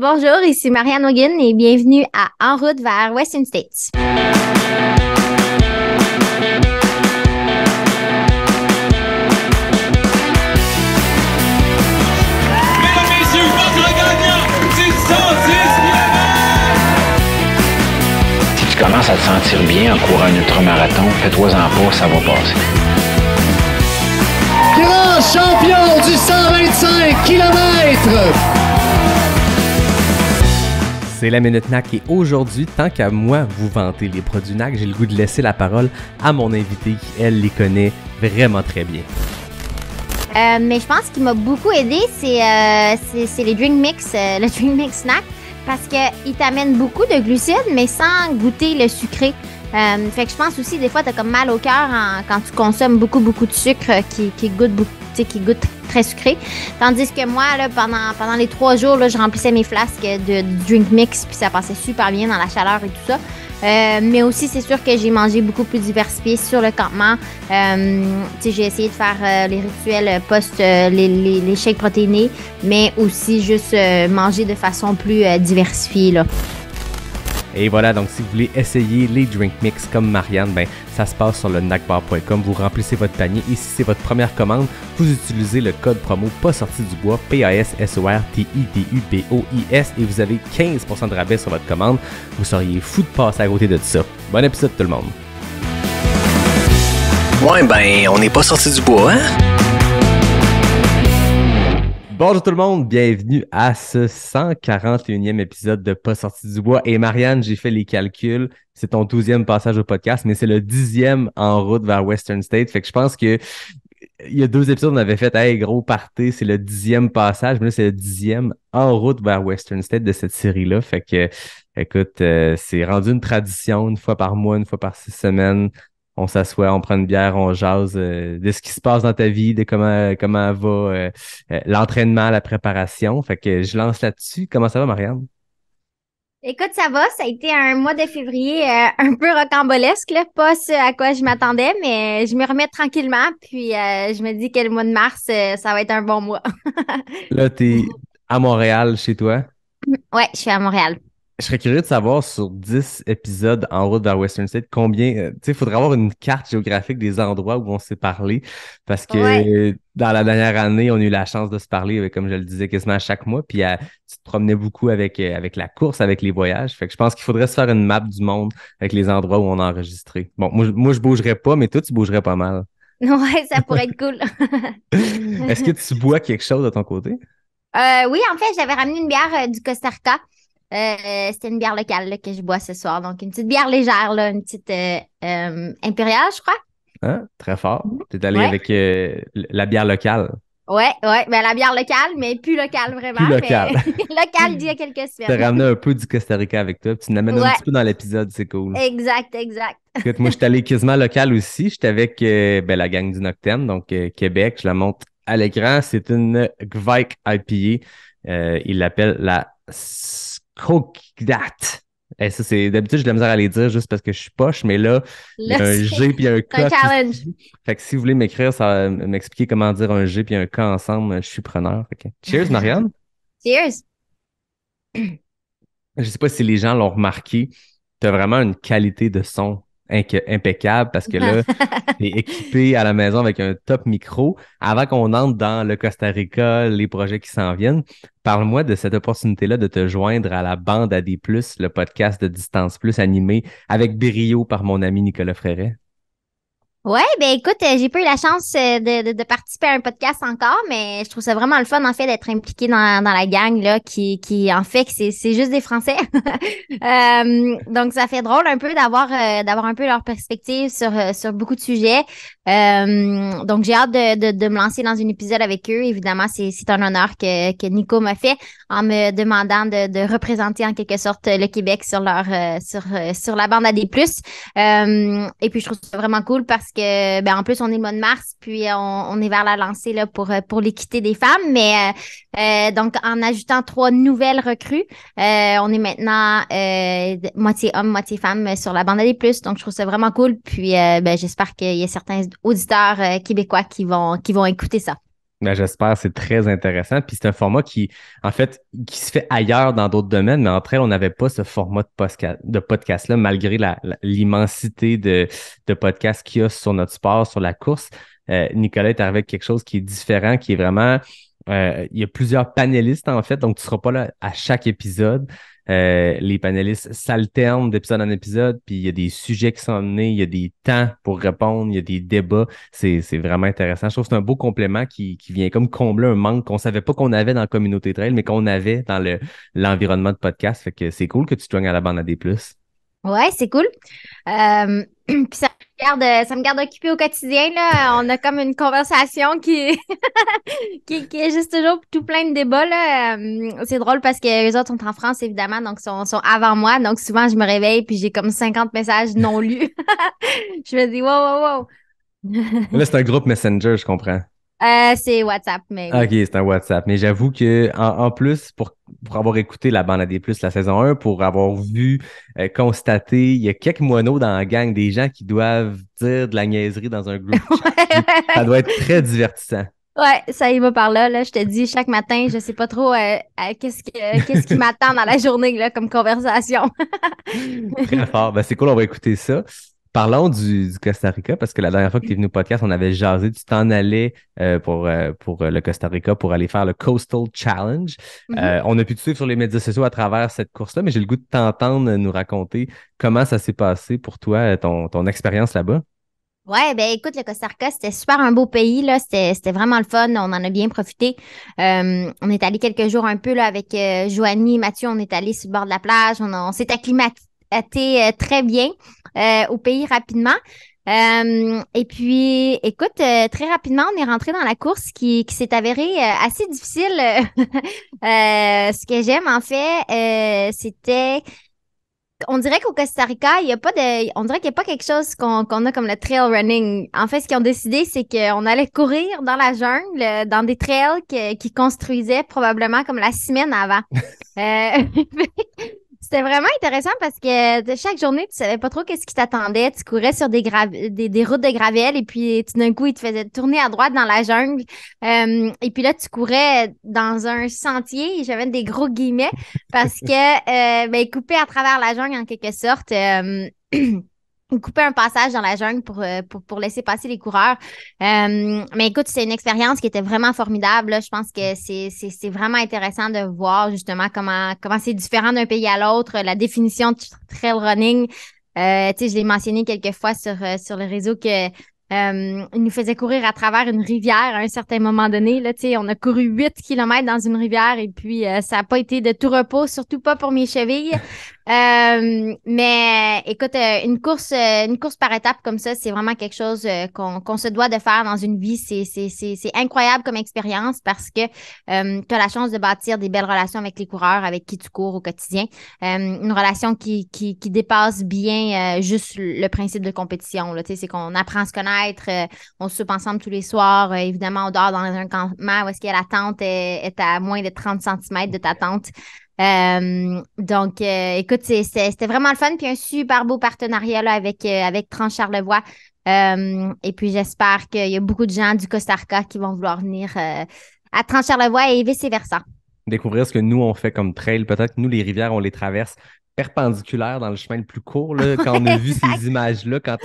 Bonjour, ici Marianne Hogan et bienvenue à En route vers Western States. Si tu commences à te sentir bien en courant un ultramarathon, fais-toi en pas, ça va passer. Grand champion du 125 km, c'est la Minute NAC et aujourd'hui, tant qu'à moi vous vanter les produits NAC, j'ai le goût de laisser la parole à mon invité qui, elle, les connaît vraiment très bien. Euh, mais je pense qu'il m'a beaucoup aidé, c'est euh, les drink mix, euh, le drink mix NAC parce qu'il t'amène beaucoup de glucides, mais sans goûter le sucré. Euh, fait que je pense aussi, des fois, t'as comme mal au cœur quand tu consommes beaucoup, beaucoup de sucre euh, qui, qui goûte beaucoup, qui goûte très sucré. Tandis que moi, là, pendant, pendant les trois jours, là, je remplissais mes flasques de, drink mix, puis ça passait super bien dans la chaleur et tout ça. Euh, mais aussi, c'est sûr que j'ai mangé beaucoup plus diversifié sur le campement. j'ai essayé de faire les rituels post les, les, les, shakes protéinés, mais aussi juste manger de façon plus diversifiée. Là. Et voilà, donc si vous voulez essayer les drink mix comme Marianne, ben, ça se passe sur le nackbar.com. Vous remplissez votre panier et si c'est votre première commande, vous utilisez le code promo pas sorti du bois, p a s s o r t i d u o i s et vous avez 15% de rabais sur votre commande. Vous seriez fou de passer à côté de ça. Bon épisode tout le monde. Ouais ben, on n'est pas sorti du bois, hein? Bonjour tout le monde, bienvenue à ce 141e épisode de Pas sorti du bois. Et Marianne, j'ai fait les calculs, c'est ton 12e passage au podcast, mais c'est le 10e en route vers Western State. Fait que je pense que il y a deux épisodes, on avait fait Hey gros partez, c'est le dixième passage, mais là, c'est le dixième en route vers Western State de cette série-là. Fait que écoute, euh, c'est rendu une tradition une fois par mois, une fois par six semaines on s'assoit, on prend une bière, on jase euh, de ce qui se passe dans ta vie, de comment comment va euh, euh, l'entraînement, la préparation. Fait que je lance là-dessus. Comment ça va, Marianne? Écoute, ça va. Ça a été un mois de février un peu rocambolesque, pas ce à quoi je m'attendais, mais je me remets tranquillement. Puis je me dis que le mois de mars, ça va être un bon mois. là, tu es à Montréal chez toi? Ouais, je suis à Montréal. Je serais curieux de savoir sur 10 épisodes en route vers Western State, combien, euh, tu sais, il faudrait avoir une carte géographique des endroits où on s'est parlé parce que dans la dernière année, on a eu la chance de se parler, euh, comme je le disais, quasiment à chaque mois. Puis euh, tu te promenais beaucoup avec, avec la course, avec les voyages. Fait que je pense qu'il faudrait se faire une map du monde avec les endroits où on a enregistré. Bon, moi, moi je bougerais pas, mais toi, tu bougerais pas mal. Ouais, ça pourrait être cool. Est-ce que tu bois quelque chose de ton côté? oui, en fait, j'avais ramené une bière du Costa Rica. Euh, c'était une bière locale que je bois ce soir. Donc, une petite bière légère, là, une petite euh, euh, impériale, je crois. Hein? Très fort. Mhm. T'es allé avec la bière locale. Ouais, ouais, ben, la bière locale, mais plus locale vraiment. Plus locale. locale d'il y a quelques semaines. T'as ramené un peu du Costa Rica avec toi, tu nous amènes un petit peu dans l'épisode, c'est cool. Exact, exact. Écoute, moi, je suis allé quasiment local aussi. J'étais avec ben, la gang du Noctem, donc Québec. Je la montre à l'écran. C'est une Gvike IPA. il l'appelle la date. Et eh, c'est d'habitude, je de la misère à les dire juste parce que je suis poche, mais là, il y a un G puis un K. challenge. Fait que si vous voulez m'écrire, ça m'expliquer comment dire un G puis un K ensemble, je suis preneur. Cheers, Marianne. Cheers. Je sais pas si les gens l'ont remarqué. Tu as vraiment une qualité de son impeccable parce que là, t'es équipé à la maison avec un top micro. Avant qu'on entre dans le Costa Rica, les projets qui s'en viennent, parle-moi de cette opportunité-là de te joindre à la bande AD, le podcast de Distance Plus animé avec brio par mon ami Nicolas Fréret. Oui, ben écoute, euh, j'ai pas eu la chance euh, de, participer à un podcast encore, mais je trouve ça vraiment le fun en fait d'être impliqué dans, la gang là, qui, en fait que c'est juste des Français. Euh, donc ça fait drôle un peu d'avoir d'avoir un peu leur perspective sur sur beaucoup de sujets. donc j'ai hâte de, me lancer dans un épisode avec eux. Évidemment, c'est un honneur que, Nico m'a fait en me demandant de, représenter en quelque sorte le Québec sur leur sur sur la bande à des plus. et puis je trouve ça vraiment cool parce parce que, ben, en plus, on est le mois de mars, puis euh, on, est vers la lancée là, pour, euh, pour l'équité des femmes. Mais euh, donc, en ajoutant trois nouvelles recrues, on est maintenant moitié homme, moitié femme sur la bande à des plus. Donc, je trouve ça vraiment cool. Puis, ben, j'espère qu'il y a certains auditeurs québécois qui vont, qui vont écouter ça. Ben, J'espère, c'est très intéressant. Puis c'est un format qui, en fait, qui se fait ailleurs dans d'autres domaines, mais entre elles, on n'avait pas ce format de podcast-là, malgré l'immensité de, de podcasts qu'il y a sur notre sport, sur la course. Euh, Nicolas est arrivé avec quelque chose qui est différent, qui est vraiment. Euh, il y a plusieurs panélistes, en fait, donc tu ne seras pas là à chaque épisode. Euh, les panélistes s'alternent d'épisode en épisode, puis il y a des sujets qui sont amenés, il y a des temps pour répondre, il y a des débats. C'est vraiment intéressant. Je trouve que c'est un beau complément qui, vient comme combler un manque qu'on savait pas qu'on avait dans la communauté trail, mais qu'on avait dans l'environnement de podcast. Fait que c'est cool que tu te joignes à la bande à des plus. Ouais, c'est cool. Euh, puis ça euh, ça me garde occupée au quotidien. On a comme une conversation qui, qui, est juste toujours tout plein de débats. Euh, c'est drôle parce que les autres sont en France, évidemment, donc sont, sont avant moi. Donc souvent, je me réveille puis j'ai comme 50 messages non lus. je me dis, wow, wow, wow. là, c'est un groupe Messenger, je comprends. Euh, c'est WhatsApp, mais. OK, c'est un WhatsApp. Mais j'avoue que en, plus, pour, avoir écouté la bande à des plus la saison 1, pour avoir vu, constater, euh, constaté, il y a quelques moineaux dans la gang, des gens qui doivent dire de la niaiserie dans un groupe. Ça doit être très divertissant. Ouais, ça y va par là. Je te dis, chaque matin, je ne sais pas trop euh, qu'est-ce qui, m'attend dans la journée comme conversation. Très fort. Ben, c'est cool, on va écouter ça. Parlons du, Costa Rica, parce que la dernière fois que tu es venu au podcast, on avait jasé, tu t'en allais euh, pour, euh, pour euh, le Costa Rica pour aller faire le Coastal Challenge. Mm-hmm. on a pu te suivre sur les médias sociaux à travers cette course-là, mais j'ai le goût de t'entendre nous raconter comment ça s'est passé pour toi, ton, expérience là-bas. Ouais, ben écoute, le Costa Rica, c'était super un beau pays, là. C'était vraiment le fun. On en a bien profité. on est allé quelques jours un peu là avec Joanie Joanie, Mathieu, on est allé sur le bord de la plage, on, s'est acclimaté été euh, très bien euh, au pays rapidement. Euh, et puis, écoute, très rapidement, on est rentré dans la course qui, qui s'est avérée assez difficile. ce que j'aime, en fait, c'était on dirait qu'au Costa Rica, il n'y a pas de. On dirait qu'il n'y a pas quelque chose qu'on a comme le trail running. En fait, ce qu'ils ont décidé, c'est qu'on allait courir dans la jungle, dans des trails qu'ils construisaient probablement comme la semaine avant. euh, C'était vraiment intéressant parce que chaque journée, tu savais pas trop qu'est-ce qui t'attendait. Tu courais sur des, routes de gravel et puis d'un coup, il te faisait tourner à droite dans la jungle. Euh, et puis là, tu courais dans un sentier, j'avais des gros guillemets, parce que euh, ben, coupé à travers la jungle en quelque sorte. Euh, couper un passage dans la jungle pour, euh, pour, pour laisser passer les coureurs. Euh, mais écoute, c'est une expérience qui était vraiment formidable. Je pense que c'est vraiment intéressant de voir justement comment comment c'est différent d'un pays à l'autre, la définition de trail running. Euh, je l'ai mentionné quelques fois sur, euh, sur le réseau que euh, il nous faisait courir à travers une rivière à un certain moment donné. Là, on a couru 8 km dans une rivière et puis euh, ça n'a pas été de tout repos, surtout pas pour mes chevilles. Euh, mais écoute, une course, une course par étape comme ça, c'est vraiment quelque chose qu'on se doit de faire dans une vie. C'est incroyable comme expérience parce que tu as la chance de bâtir des belles relations avec les coureurs avec qui tu cours au quotidien. une relation qui, qui, qui dépasse bien juste le principe de compétition. C'est qu'on apprend ce se connaître euh, on se soupe ensemble tous les soirs. Euh, évidemment, on dort dans un campement où est-ce que la tente est, à moins de 30 cm de ta tente. Euh, donc, écoute, c'était vraiment le fun, puis un super beau partenariat là, avec, avec Charlevoix. et puis, j'espère qu'il y a beaucoup de gens du Costa Rica qui vont vouloir venir à Tranche Charlevoix et vice-versa. Découvrir ce que nous, on fait comme trail. Peut-être que nous, les rivières, on les traverse perpendiculaire dans le chemin le plus court. Là, quand on a vu ces images-là, quand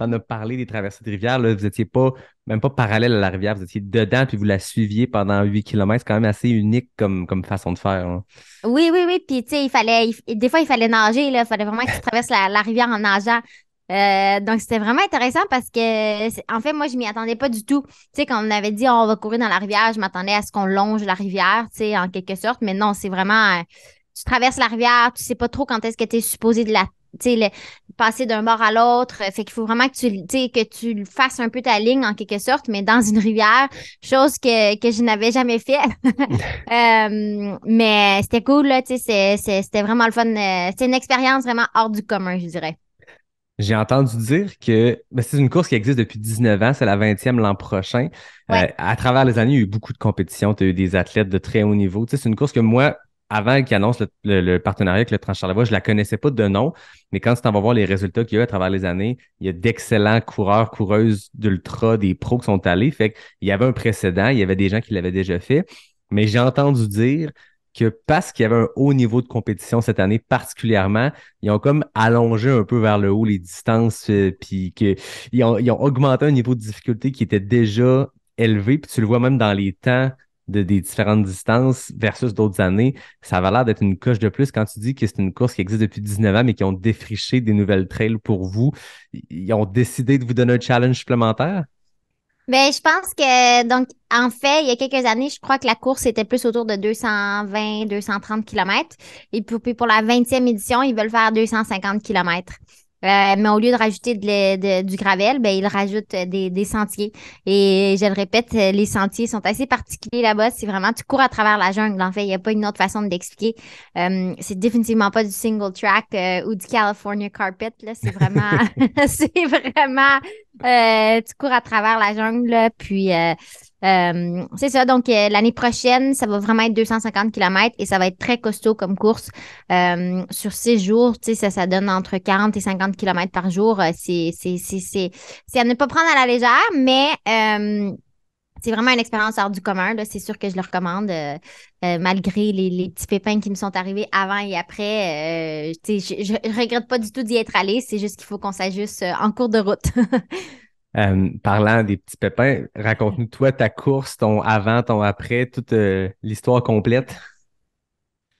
on a as parlé des traversées de rivière, vous n'étiez pas même pas parallèle à la rivière, vous étiez dedans puis vous la suiviez pendant 8 km. C'est quand même assez unique comme, comme façon de faire. Hein. Oui, oui, oui. Puis, tu sais, il fallait, des fois, il fallait nager. Il fallait vraiment que tu traverses la, rivière en nageant. Euh, donc, c'était vraiment intéressant parce que, en fait, moi, je m'y attendais pas du tout. Tu sais, quand on avait dit on va courir dans la rivière, je m'attendais à ce qu'on longe la rivière, tu sais, en quelque sorte. Mais non, c'est vraiment. Euh, tu traverses la rivière, tu sais pas trop quand est-ce que tu es supposé de la passer d'un bord à l'autre. Euh, fait qu'il faut vraiment que tu, que tu fasses un peu ta ligne en quelque sorte, mais dans une rivière, chose que, je n'avais jamais fait. Euh, mais c'était cool, là, c'était vraiment le fun. Euh, c'était une expérience vraiment hors du commun, je dirais. J'ai entendu dire que ben, c'est une course qui existe depuis 19 ans, c'est la 20e l'an prochain. à travers les années, il y a eu beaucoup de compétitions, tu as eu des athlètes de très haut niveau. C'est une course que moi, avant qu'ils annoncent le, partenariat avec le trans je la connaissais pas de nom, mais quand tu en vas voir les résultats qu'il y a à travers les années, il y a d'excellents coureurs, coureuses d'ultra, des pros qui sont allés. Fait qu'il y avait un précédent, il y avait des gens qui l'avaient déjà fait, mais j'ai entendu dire que parce qu'il y avait un haut niveau de compétition cette année particulièrement, ils ont comme allongé un peu vers le haut les distances, euh, puis qu'ils ils ont augmenté un niveau de difficulté qui était déjà élevé, puis tu le vois même dans les temps de, des différentes distances versus d'autres années, ça va l'air d'être une coche de plus. Quand tu dis que c'est une course qui existe depuis 19 ans, mais qui ont défriché des nouvelles trails pour vous, ils ont décidé de vous donner un challenge supplémentaire? Bien, je pense que, donc, en fait, il y a quelques années, je crois que la course était plus autour de 220, 230 km. Et puis, pour la 20e édition, ils veulent faire 250 km. Euh, mais au lieu de rajouter de de, du gravel, ben, ils rajoutent euh, des, des, sentiers. Et je le répète, euh, les sentiers sont assez particuliers là-bas. C'est vraiment, tu cours à travers la jungle. En fait, il n'y a pas une autre façon de l'expliquer. c'est définitivement pas du single track ou du California carpet. Là. C'est vraiment, c'est vraiment euh, tu cours à travers la jungle, puis euh, euh, c'est ça. Donc, l'année prochaine, ça va vraiment être 250 km et ça va être très costaud comme course. sur six jours, tu sais, ça, ça donne entre 40 et 50 km par jour. C'est à ne pas prendre à la légère, mais c'est vraiment une expérience hors du commun. C'est sûr que je le recommande, euh, euh, malgré les, petits pépins qui nous sont arrivés avant et après. Euh, je ne regrette pas du tout d'y être allé. C'est juste qu'il faut qu'on s'ajuste en cours de route. parlant des petits pépins, raconte-nous, toi, ta course, ton avant, ton après, toute l'histoire complète.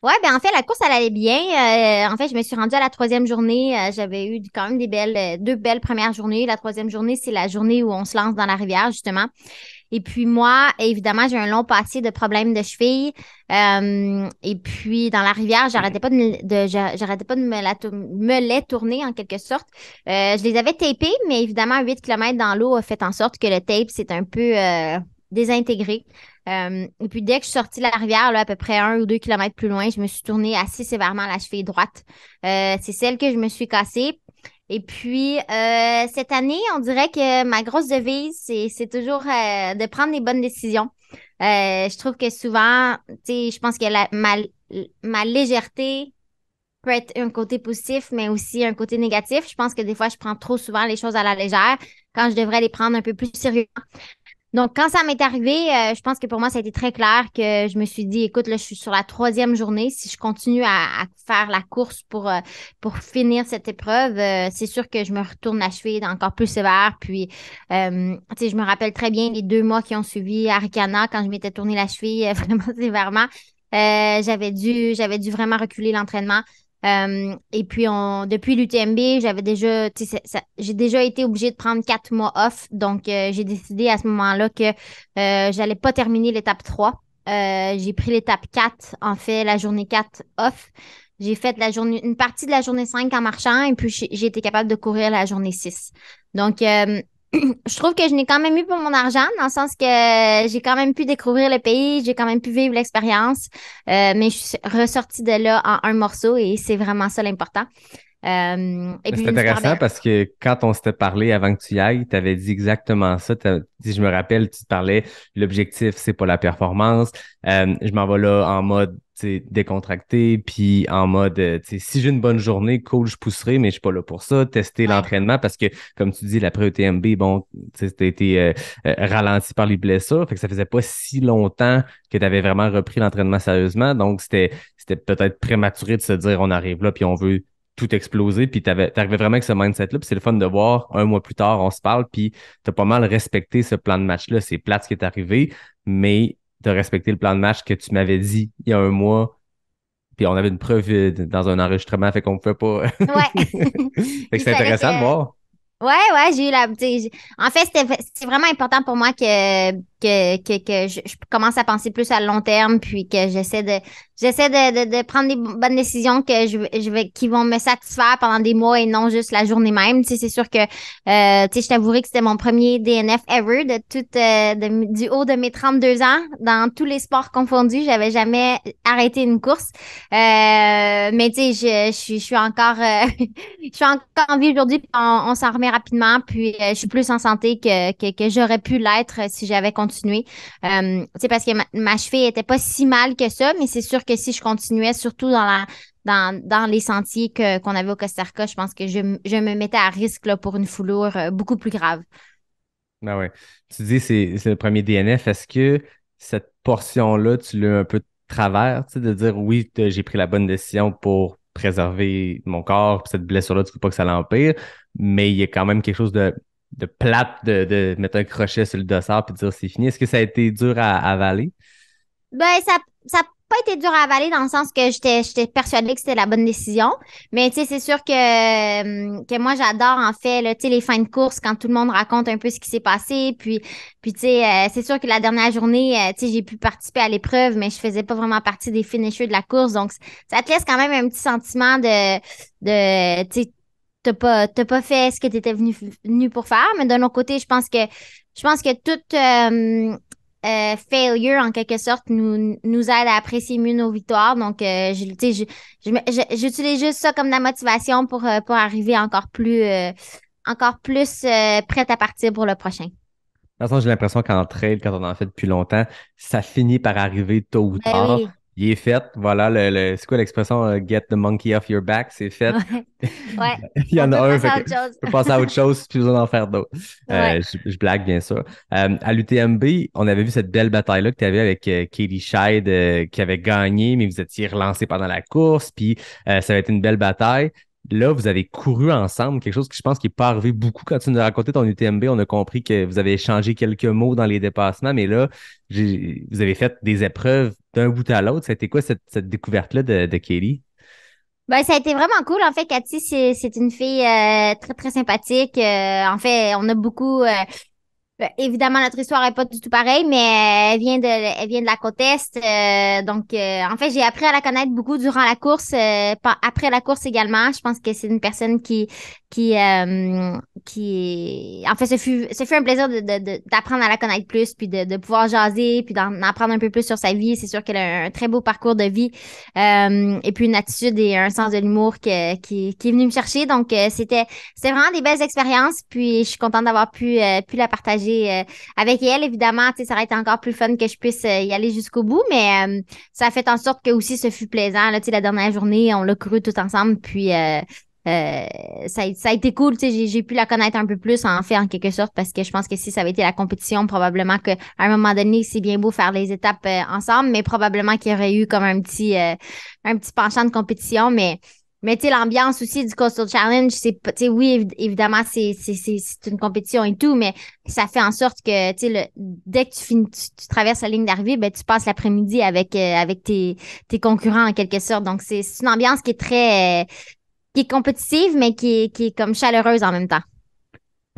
Oui, ben en fait, la course, elle allait bien. en fait, je me suis rendue à la troisième journée. J'avais eu quand même des belles, deux belles premières journées. La troisième journée, c'est la journée où on se lance dans la rivière, justement. Et puis moi, évidemment, j'ai un long passé de problèmes de cheville. Euh, et puis dans la rivière, j'arrêtais pas de, de j'arrêtais pas de me la me les tourner en quelque sorte. Euh, je les avais tapés, mais évidemment, 8 km dans l'eau a fait en sorte que le tape s'est un peu euh, désintégré. et puis dès que je suis sortie de la rivière, là, à peu près un ou deux kilomètres plus loin, je me suis tournée assez sévèrement la cheville droite. c'est celle que je me suis cassée. Et puis, euh, cette année, on dirait que ma grosse devise, c'est toujours euh, de prendre les bonnes décisions. Euh, je trouve que souvent, tu sais, je pense que la, ma légèreté peut être un côté positif, mais aussi un côté négatif. Je pense que des fois, je prends trop souvent les choses à la légère quand je devrais les prendre un peu plus sérieusement. Donc, quand ça m'est arrivé, euh, je pense que pour moi, ça a été très clair que je me suis dit, écoute, là, je suis sur la troisième journée. Si je continue à, à faire la course pour, euh, pour finir cette épreuve, euh, c'est sûr que je me retourne la cheville encore plus sévère. Puis, euh, je me rappelle très bien les deux mois qui ont suivi à quand je m'étais tourné la cheville vraiment sévèrement. j'avais dû j'avais dû vraiment reculer l'entraînement euh, et puis, on, depuis l'UTMB, j'avais déjà, j'ai déjà été obligée de prendre quatre mois off. Donc, euh, j'ai décidé à ce moment-là que euh, j'allais pas terminer l'étape 3. Euh, j'ai pris l'étape 4, en fait, la journée 4 off. J'ai fait la journée, une partie de la journée 5 en marchant et puis j'ai été capable de courir la journée 6. Donc, je trouve que je n'ai quand même eu pour mon argent, dans le sens que j'ai quand même pu découvrir le pays, j'ai quand même pu vivre l'expérience, euh, mais je suis ressortie de là en un morceau et c'est vraiment ça l'important. Euh, c'est intéressant parce que quand on s'était parlé avant que tu y ailles, tu avais dit exactement ça. Si je me rappelle, tu te parlais, l'objectif, c'est pas la performance. Euh, je m'en vais là en mode décontracté, puis en mode, euh, si j'ai une bonne journée, cool, je pousserai, mais je suis pas là pour ça. Tester l'entraînement parce que, comme tu dis, l'après-ETMB, bon, tu as été ralenti par les blessures, fait que ça faisait pas si longtemps que tu avais vraiment repris l'entraînement sérieusement. Donc, c'était peut-être prématuré de se dire, on arrive là, puis on veut tout explosé, puis t'arrivais vraiment avec ce mindset-là, puis c'est le fun de voir, un mois plus tard, on se parle, puis t'as pas mal respecté ce plan de match-là, c'est plate ce qui est arrivé, mais t'as respecté le plan de match que tu m'avais dit il y a un mois, puis on avait une preuve euh, dans un enregistrement, fait qu'on ne pouvait pas... ouais! c'est intéressant de voir. Ouais, ouais, j'ai eu la... En fait, c'est vraiment important pour moi que que, que, que je, commence à penser plus à long terme, puis que j'essaie de j'essaie de, de, de, prendre des bonnes décisions que je, je vais qui vont me satisfaire pendant des mois et non juste la journée même. Tu sais, c'est sûr que euh, tu sais, je t'avouerai que c'était mon premier DNF ever de toute euh, du haut de mes 32 ans, dans tous les sports confondus, j'avais jamais arrêté une course. Euh, mais tu sais, je, je, je suis encore je suis encore en vie aujourd'hui, on, s'en remet rapidement, puis je suis plus en santé que, que, que j'aurais pu l'être si j'avais continué continuer. Euh, parce que ma, cheville n'était pas si mal que ça, mais c'est sûr que si je continuais, surtout dans les sentiers qu'on avait au Costa Rica, je pense que je, me mettais à risque là, pour une foulure euh, beaucoup plus grave. Ah ouais. Tu dis c'est, c'est le premier DNF. Est-ce que cette portion-là, tu l'as un peu de travers, de dire oui, j'ai pris la bonne décision pour préserver mon corps, cette blessure-là, tu ne veux pas que ça l'empire, mais il y a quand même quelque chose de de plate de, mettre un crochet sur le dossard puis dire c'est fini. Est-ce que ça a été dur à, avaler? Ben, ça, ça pas été dur à avaler dans le sens que j'étais, persuadée que c'était la bonne décision. Mais tu sais, c'est sûr que, euh, que moi, j'adore en fait sais, les fins de course quand tout le monde raconte un peu ce qui s'est passé. Puis, puis tu sais, euh, c'est sûr que la dernière journée, euh, tu sais, j'ai pu participer à l'épreuve, mais je faisais pas vraiment partie des finishers de la course. Donc, ça te laisse quand même un petit sentiment de, de tu sais, t'as pas, pas fait ce que tu étais venu, pour faire. Mais d'un autre côté, je pense que je pense que toute euh, euh, failure, en quelque sorte, nous, nous aide à apprécier mieux nos victoires. Donc, euh, j'utilise juste ça comme la motivation pour, pour arriver encore plus, encore plus prête à partir pour le prochain. De toute façon, j'ai l'impression qu'en trail, quand on en fait depuis longtemps, ça finit par arriver tôt ou ben tard il est fait. Voilà, le, c'est quoi l'expression euh, get the monkey off your back? C'est fait. Ouais. il y en a un. Fait peut passer à autre chose, puis besoin d'en faire d'autres. Euh, je, blague, bien sûr. Euh, à l'UTMB, on avait vu cette belle bataille-là que tu avais avec Katie Scheid qui avait gagné, mais vous étiez relancé pendant la course, puis ça avait été une belle bataille. Là, vous avez couru ensemble, quelque chose que je pense qui n'est pas arrivé beaucoup quand tu nous as raconté ton UTMB. On a compris que vous avez échangé quelques mots dans les dépassements, mais là, vous avez fait des épreuves d'un bout à l'autre. C'était quoi cette, découverte-là de, de Kelly? Ben, ça a été vraiment cool. En fait, Cathy, c'est une fille euh, très, très sympathique. Euh, en fait, on a beaucoup euh, ben, évidemment, notre histoire n'est pas du tout pareille, mais euh, elle vient de, elle vient de la côte Est. Euh, donc, euh, en fait, j'ai appris à la connaître beaucoup durant la course, euh, après la course également. Je pense que c'est une personne qui qui, euh, qui en fait, ce fut, ce fut un plaisir d'apprendre de, de, à la connaître plus, puis de, pouvoir jaser, puis d'en apprendre un peu plus sur sa vie. C'est sûr qu'elle a un très beau parcours de vie, euh, et puis une attitude et un sens de l'humour qui, qui, est venu me chercher. Donc, euh, c'était c'était vraiment des belles expériences, puis je suis contente d'avoir pu, pu la partager avec elle. Évidemment, tu sais, ça aurait été encore plus fun que je puisse y aller jusqu'au bout, mais ça a fait en sorte que aussi ce fut plaisant. Là, tu sais, la dernière journée, on l'a cru tout ensemble, puis euh, ça, a, ça, a été cool. J'ai pu la connaître un peu plus en fait, en quelque sorte, parce que je pense que si ça avait été la compétition, probablement qu'à un moment donné, c'est bien beau faire les étapes euh, ensemble, mais probablement qu'il y aurait eu comme un petit, euh, un petit penchant de compétition. Mais, mais tu l'ambiance aussi du Coastal Challenge, c'est oui, évidemment, c'est c'est une compétition et tout, mais ça fait en sorte que tu dès que tu, finis, tu, traverses la ligne d'arrivée, ben, tu passes l'après-midi avec, avec tes, tes concurrents en quelque sorte. Donc, c'est une ambiance qui est très, qui est compétitive, mais qui est, comme chaleureuse en même temps.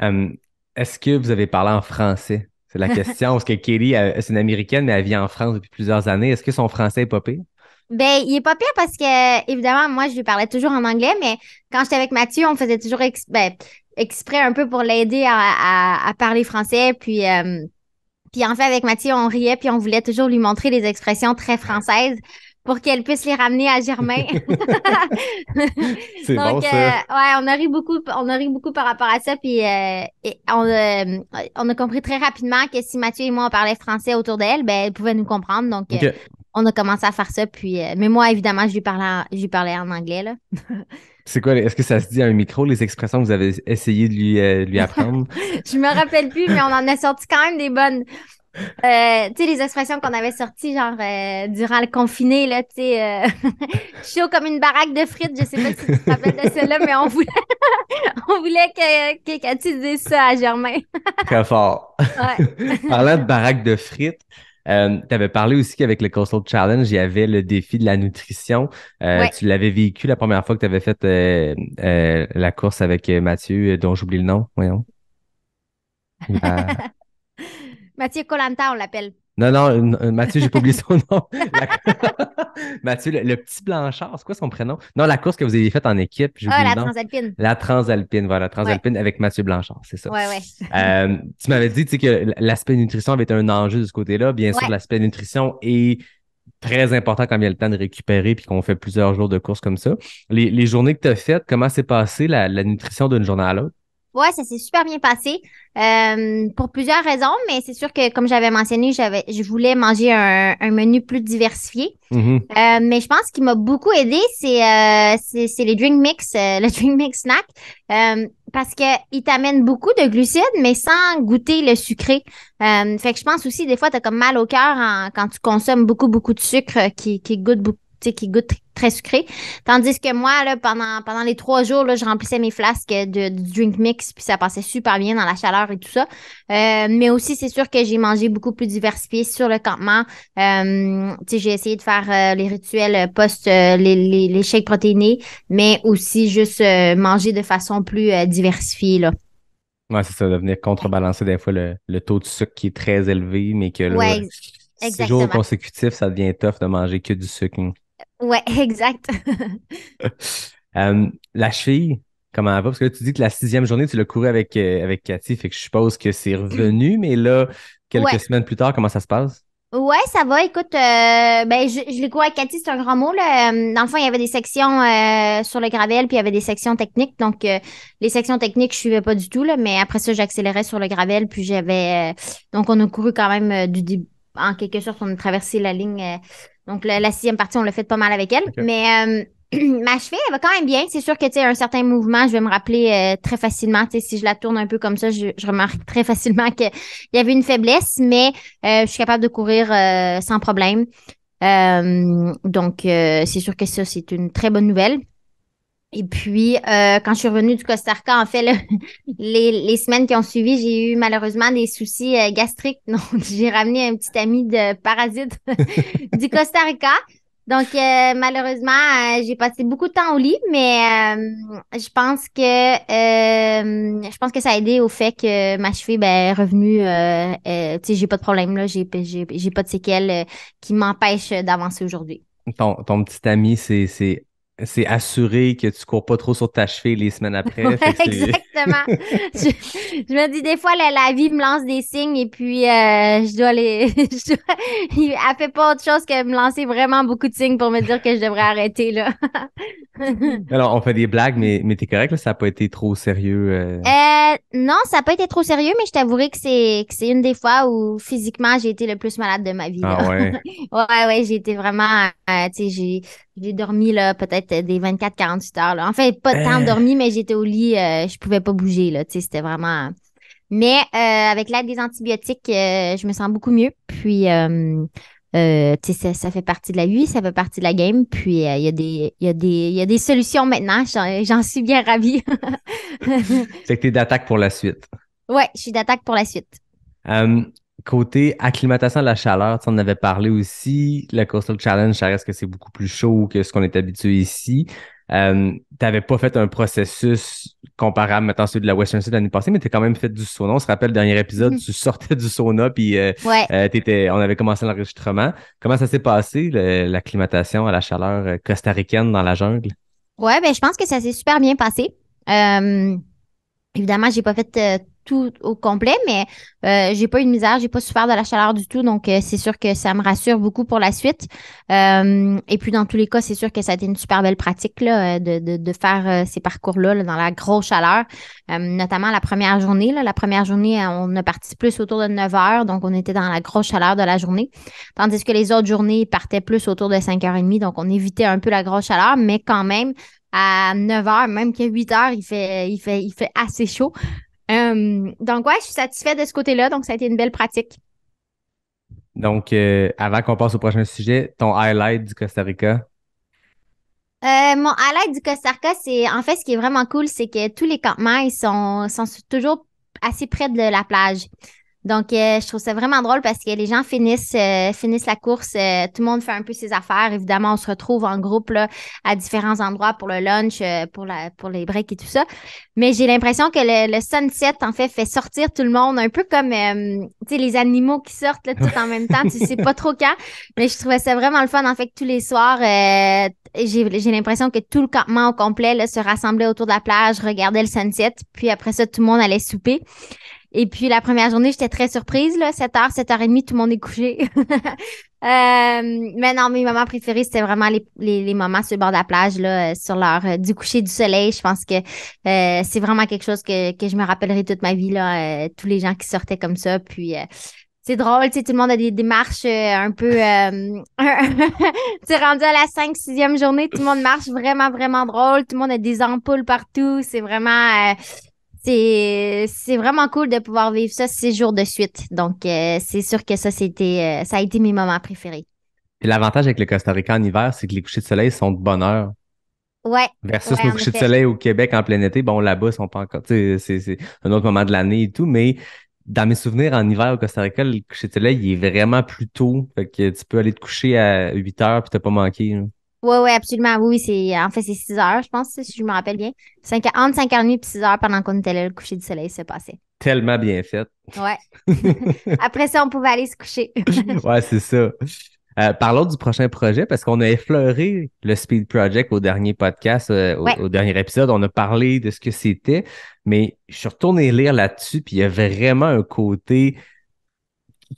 Euh, est-ce que vous avez parlé en français? C'est la question, parce que Kelly, c'est une Américaine, mais elle vit en France depuis plusieurs années. Est-ce que son français est pas Ben, il est pas pire parce que, évidemment, moi, je lui parlais toujours en anglais, mais quand j'étais avec Mathieu, on faisait toujours ben, exprès un peu pour l'aider à, parler français. Puis, euh, puis en fait, avec Mathieu, on riait, puis on voulait toujours lui montrer des expressions très françaises pour qu'elle puisse les ramener à Germain. c'est bon, ça. Euh, ouais, on a ri beaucoup, on beaucoup par rapport à ça, puis euh, et euh, on, a compris très rapidement que si Mathieu et moi on parlait français autour d'elle, ben elle pouvait nous comprendre, donc. on a commencé à faire ça, puis mais moi évidemment je lui parlais en, lui parlais en anglais c'est quoi Est-ce que ça se dit à un micro les expressions que vous avez essayé de lui, lui apprendre Je me rappelle plus, mais on en a sorti quand même des bonnes. Euh, tu sais, les expressions qu'on avait sorties, genre, euh, durant le confiné, là, tu sais, euh, chaud comme une baraque de frites, je sais pas si tu te rappelles de celle-là, mais on voulait, on voulait que, que dise ça à Germain. Très fort. Parlant de baraque de frites, tu avais parlé aussi qu'avec le Coastal Challenge, il y avait le défi de la nutrition. Tu l'avais vécu la première fois que tu avais fait la course avec Mathieu, dont j'oublie le nom, voyons. Ah. Mathieu Colanta, on l'appelle. Non, non, euh, euh, Mathieu, j'ai pas oublié son nom. Mathieu, le, petit Blanchard, c'est quoi son prénom? Non, la course que vous avez faite en équipe. Ah, la Transalpine. La Transalpine, voilà, Transalpine avec Mathieu Blanchard, c'est ça. Oui, oui. Euh, tu m'avais dit que l'aspect nutrition avait été un enjeu de ce côté-là. Bien sûr, l'aspect nutrition est très important quand il y a le temps de récupérer puis qu'on fait plusieurs jours de course comme ça. Les, journées que tu as faites, comment s'est passée la, la nutrition d'une journée à l'autre? Ouais, ça s'est super bien passé euh, pour plusieurs raisons, mais c'est sûr que comme j'avais mentionné, j'avais, je voulais manger un, un menu plus diversifié. Mm-hmm. Euh, mais je pense qu'il m'a beaucoup aidé, c'est, euh, c'est, c'est les drink mix, euh, le drink mix snack, parce que il t'amène beaucoup de glucides, mais sans goûter le sucré. fait que je pense aussi des fois t'as comme mal au cœur quand tu consommes beaucoup beaucoup de sucre qui, qui goûte beaucoup qui goûte très sucré. Tandis que moi, là, pendant, pendant les trois jours, là, je remplissais mes flasques de, drink mix, puis ça passait super bien dans la chaleur et tout ça. Euh, mais aussi, c'est sûr que j'ai mangé beaucoup plus diversifié sur le campement. Euh, j'ai essayé de faire euh, les rituels post les, les, protéinés, mais aussi juste manger de façon plus diversifiée. Là. c'est ça, de venir contrebalancer des fois le, taux de sucre qui est très élevé, mais que là, ouais, six jours consécutifs, ça devient tough de manger que du sucre. Hein. Ouais, exact. Euh, la cheville, comment elle va? Parce que tu dis que la sixième journée, tu l'as couru avec, euh, avec Cathy, fait que je suppose que c'est revenu, mais là, quelques semaines plus tard, comment ça se passe? Ouais, ça va. Écoute, euh, ben je, l'ai couru avec Cathy, c'est un grand mot. Là. Dans le fond, il y avait des sections sur le gravel, puis il y avait des sections techniques. Donc, les sections techniques, je suivais pas du tout, là, mais après ça, j'accélérais sur le gravel, puis j'avais. donc, on a couru quand même du, début en quelque sorte, on a traversé la ligne. Euh, donc, la sixième partie, on l'a fait pas mal avec elle. Mais euh, ma cheville, elle va quand même bien. C'est sûr que, tu sais, un certain mouvement, je vais me rappeler euh, très facilement. Tu si je la tourne un peu comme ça, je, je remarque très facilement qu'il y avait une faiblesse, mais je suis capable de courir sans problème. donc, c'est sûr que ça, c'est une très bonne nouvelle. Et puis, euh, quand je suis revenue du Costa Rica, en fait, les, semaines qui ont suivi, j'ai eu malheureusement des soucis euh, gastriques. Donc, j'ai ramené un petit ami de parasite du Costa Rica. Donc, euh, malheureusement, j'ai passé beaucoup de temps au lit, mais je pense que je pense que ça a aidé au fait que ma cheville ben, est revenue. tu sais, j'ai pas de problème là, j'ai j'ai pas de séquelles qui m'empêchent d'avancer aujourd'hui. Ton, ton petit ami, c'est c'est assuré que tu cours pas trop sur ta cheville les semaines après. exactement. je, me dis des fois, la, vie me lance des signes et puis euh, je dois les. elle fait pas autre chose que me lancer vraiment beaucoup de signes pour me dire que je devrais arrêter. Là. Alors, on fait des blagues, mais, mais t'es correct, ça n'a pas été trop sérieux. Euh? Euh, non, ça n'a pas été trop sérieux, mais je t'avouerai que c'est que c'est une des fois où physiquement j'ai été le plus malade de ma vie. Ah ouais. ouais, ouais, j'ai été vraiment. tu j'ai dormi là peut-être euh, des 24-48 heures. Là. En fait, pas tant temps euh. dormi, mais j'étais au lit, euh, je pouvais pas bouger. c'était vraiment. Mais avec l'aide des antibiotiques, je me sens beaucoup mieux. Puis ça, fait partie de la vie, ça fait partie de la game. Puis il y, a des, y, y a des solutions maintenant. J'en suis bien ravie. C'est que tu es d'attaque pour la suite. Oui, je suis d'attaque pour la suite côté acclimatation à la chaleur, tu en avais parlé aussi. Le Coastal Challenge, ça reste que c'est beaucoup plus chaud que ce qu'on est habitué ici. Euh, tu n'avais pas fait un processus comparable, maintenant celui de la Western Sea l'année passée, mais tu as quand même fait du sauna. On se rappelle, le dernier épisode, mhm. tu sortais du sauna, puis euh, euh, on avait commencé l'enregistrement. Comment ça s'est passé, l'acclimatation à la chaleur costaricaine dans la jungle? Ouais, ben, je pense que ça s'est super bien passé. évidemment, j'ai pas fait tout au complet, mais euh, j'ai pas eu de misère, j'ai pas souffert de la chaleur du tout, donc euh, c'est sûr que ça me rassure beaucoup pour la suite. Euh, et puis dans tous les cas, c'est sûr que ça a été une super belle pratique là, de, de, de faire ces parcours-là dans la grosse chaleur, notamment la première journée. Là, la première journée, on a parti plus autour de 9 heures, donc on était dans la grosse chaleur de la journée, tandis que les autres journées partaient plus autour de 5h30, donc on évitait un peu la grosse chaleur, mais quand même, à 9 h, même qu'à 8 h, il fait, il, fait, il fait assez chaud. Euh, donc, ouais, je suis satisfaite de ce côté-là. Donc, ça a été une belle pratique. Donc, euh, avant qu'on passe au prochain sujet, ton highlight du Costa Rica? Euh, mon highlight du Costa Rica, c'est en fait ce qui est vraiment cool, c'est que tous les campements, sont, sont toujours assez près de la plage. Donc, euh, je trouve ça vraiment drôle parce que les gens finissent, euh, finissent la course, euh, tout le monde fait un peu ses affaires. Évidemment, on se retrouve en groupe à différents endroits pour le lunch, pour, la, pour les breaks et tout ça. Mais j'ai l'impression que le, sunset, en fait, fait sortir tout le monde, un peu comme les animaux qui sortent tout en même temps. Tu sais pas trop quand, mais je trouvais ça vraiment le fun. En fait, tous les soirs, j'ai l'impression que tout le campement au complet se rassemblait autour de la plage, regardait le sunset, puis après ça, tout le monde allait souper. Et puis la première journée, j'étais très surprise, là, 7h, 7h30, tout le monde est couché. Euh, mais non, mes moments préférés, c'était vraiment les, les, moments sur le bord de la plage, là, euh, sur l'heure euh, du coucher du soleil. Je pense que c'est vraiment quelque chose que, que je me rappellerai toute ma vie, là, tous les gens qui sortaient comme ça. Puis c'est drôle, tu sais, tout le monde a des démarches un peu... tu es rendu à la 5 6e journée, tout le monde marche vraiment, vraiment drôle. Tout le monde a des ampoules partout. C'est vraiment c'est vraiment cool de pouvoir vivre ça six jours de suite. Donc, euh, c'est sûr que ça, c'était, euh, ça a été mes moments préférés. l'avantage avec le Costa Rica en hiver, c'est que les couchers de soleil sont de bonne heure. Ouais. Versus le nos de soleil au Québec en plein été. Bon, là-bas, ils pas encore. C'est un autre moment de l'année et tout, mais dans mes souvenirs, en hiver au Costa Rica, le coucher de soleil, il est vraiment plus tôt. Fait que tu peux aller te coucher à 8 heures puis t'as pas manqué. Hein. Oui, oui, absolument. Oui, c'est en fait, c'est 6 heures, je pense, si je me rappelle bien. entre 5h30 et 6 heures pendant qu'on était là, le coucher du soleil s'est passé. Tellement bien fait. Ouais. Après ça, on pouvait aller se coucher. ouais, c'est ça. Euh, parlons du prochain projet parce qu'on a effleuré le Speed Project au dernier podcast, euh, au, au, dernier épisode. On a parlé de ce que c'était, mais je suis retourné lire là-dessus, puis il y a vraiment un côté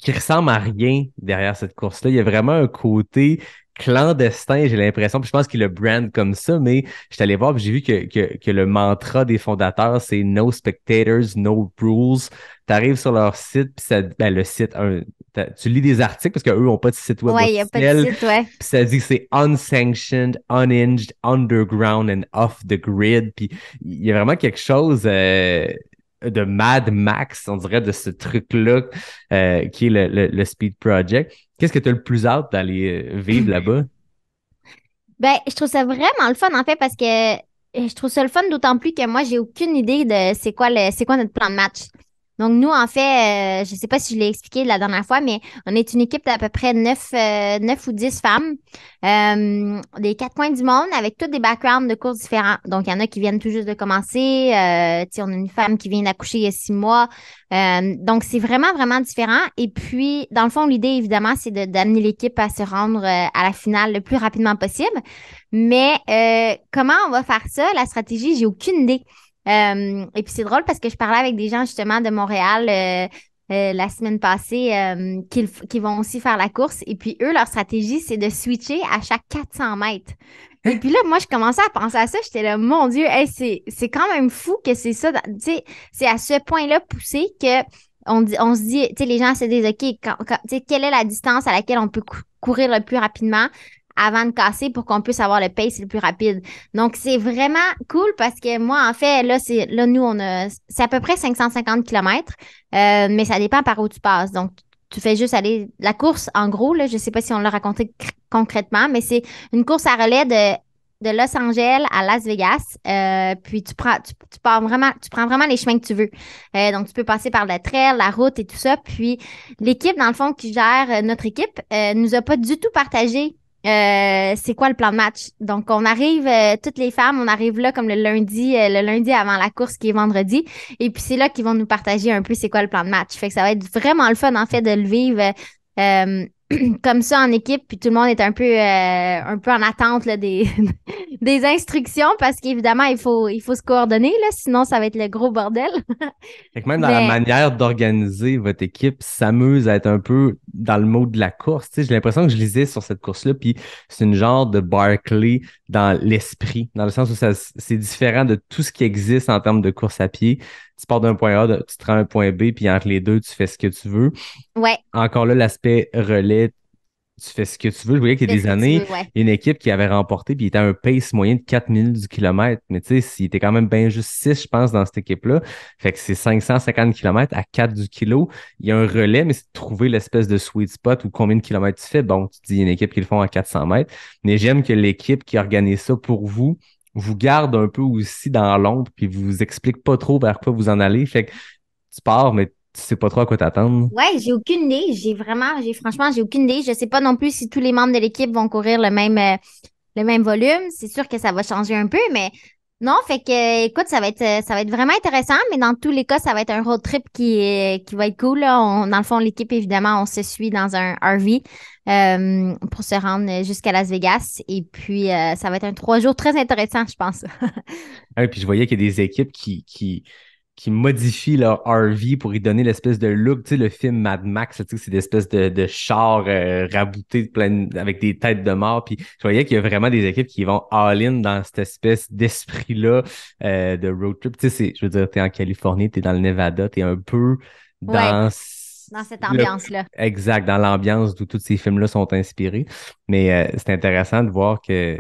qui ressemble à rien derrière cette course-là. Il y a vraiment un côté clandestin, j'ai l'impression, puis je pense qu'il le brand comme ça, mais je suis allé voir, puis j'ai vu que, que, le mantra des fondateurs, c'est No spectators, no rules. Tu arrives sur leur site, puis ça, ben, le site, tu lis des articles parce qu'eux n'ont pas de site web. Ouais, il n'y a pas de site, web. Puis ça dit que c'est unsanctioned, unhinged, underground and off the grid. Puis il y a vraiment quelque chose. Euh, de Mad Max, on dirait, de ce truc-là euh, qui est le Speed Project. Qu'est-ce que tu le plus hâte d'aller euh, vivre là-bas? Ben, je trouve ça vraiment le fun, en fait, parce que euh, je trouve ça le fun d'autant plus que moi, j'ai aucune idée de c'est quoi c'est quoi notre plan de match. Donc, nous, en fait, euh, je ne sais pas si je l'ai expliqué la dernière fois, mais on est une équipe d'à peu près 9, 9 euh, ou 10 femmes euh, des quatre coins du monde avec tous des backgrounds de courses différents. Donc, il y en a qui viennent tout juste de commencer. on a une femme qui vient d'accoucher il y a six mois. donc, c'est vraiment, vraiment différent. Et puis, dans le fond, l'idée, évidemment, c'est d'amener l'équipe à se rendre à la finale le plus rapidement possible. Mais comment on va faire ça? La stratégie, j'ai aucune idée. Euh, et puis c'est drôle parce que je parlais avec des gens justement de Montréal euh, euh, la semaine passée qui, qui, vont aussi faire la course. Et puis eux, leur stratégie, c'est de switcher à chaque 400 mètres. Hein? Et puis là, moi, je commençais à penser à ça. J'étais là, mon Dieu, c'est quand même fou que c'est ça. Tu sais, c'est à ce point-là poussé que on, dit, on se dit, tu sais, les gens se disent, OK, quand, quand, quelle est la distance à laquelle on peut courir le plus rapidement? avant de casser pour qu'on puisse avoir le pace le plus rapide. Donc, c'est vraiment cool parce que moi, en fait, là, c'est là, nous, on a c'est à peu près 550 km, euh, mais ça dépend par où tu passes. Donc, tu fais juste aller. La course, en gros, là, je ne sais pas si on l'a raconté concrètement, mais c'est une course à relais de de Los Angeles à Las Vegas. Euh, puis tu prends, tu, pars vraiment, tu prends vraiment les chemins que tu veux. Euh, donc, tu peux passer par la trail, la route et tout ça. Puis l'équipe, dans le fond, qui gère euh, notre équipe, nous a pas du tout partagé euh, c'est quoi le plan de match? Donc, on arrive, euh, toutes les femmes, on arrive là comme le lundi, euh, le lundi avant la course qui est vendredi. Et puis, c'est là qu'ils vont nous partager un peu c'est quoi le plan de match. Fait que ça va être vraiment le fun, en fait, de le vivre. comme ça en équipe, puis tout le monde est un peu, euh, un peu en attente des, instructions parce qu'évidemment, il faut, il faut se coordonner, là, sinon ça va être le gros bordel. même dans la manière d'organiser votre équipe ça s'amuse à être un peu dans le mode de la course. J'ai l'impression que je lisais sur cette course-là, puis c'est une genre de Barclay dans l'esprit, dans le sens où c'est différent de tout ce qui existe en termes de course à pied tu pars d'un point A, tu te rends un point B, puis entre les deux, tu fais ce que tu veux. Ouais. Encore là, l'aspect relais, tu fais ce que tu veux. Je voyais qu'il y a des années, une équipe qui avait remporté, puis il était à un pace moyen de 4000 minutes du kilomètre. Mais tu sais, il était quand même bien juste 6, je pense, dans cette équipe-là. Fait que c'est 550 km à 4 du kilo. Il y a un relais, mais c'est de trouver l'espèce de sweet spot ou combien de kilomètres tu fais. Bon, tu dis une équipe qui le font à 400 mètres. Mais j'aime que l'équipe qui organise ça pour vous, vous garde un peu aussi dans l'ombre, puis vous explique pas trop vers quoi vous en allez. Fait que tu pars, mais tu sais pas trop à quoi t'attendre. Ouais, j'ai aucune idée. J'ai vraiment, j'ai franchement, j'ai aucune idée. Je sais pas non plus si tous les membres de l'équipe vont courir le même, euh, le même volume. C'est sûr que ça va changer un peu, mais non, fait que écoute, ça va être euh, ça va être vraiment intéressant, mais dans tous les cas, ça va être un road trip qui, euh, qui va être cool. dans le fond, l'équipe, évidemment, on se suit dans un RV euh, pour se rendre jusqu'à Las Vegas. Et puis ça va être un trois jours très intéressant, je pense. ah, et puis je voyais qu'il y a des équipes qui, qui qui modifient leur RV pour y donner l'espèce de look, tu sais, le film Mad Max, tu sais, c'est l'espèce de, de char euh, rabouté plein, avec des têtes de mort. Puis je voyais qu'il y a vraiment des équipes qui vont all-in dans cette espèce d'esprit-là euh, de road trip. Tu sais, je veux dire, t'es en Californie, t'es dans le Nevada, t'es un peu dans... dans cette ambiance-là. Exact, dans l'ambiance d'où tous ces films-là sont inspirés. Mais euh, c'est intéressant de voir que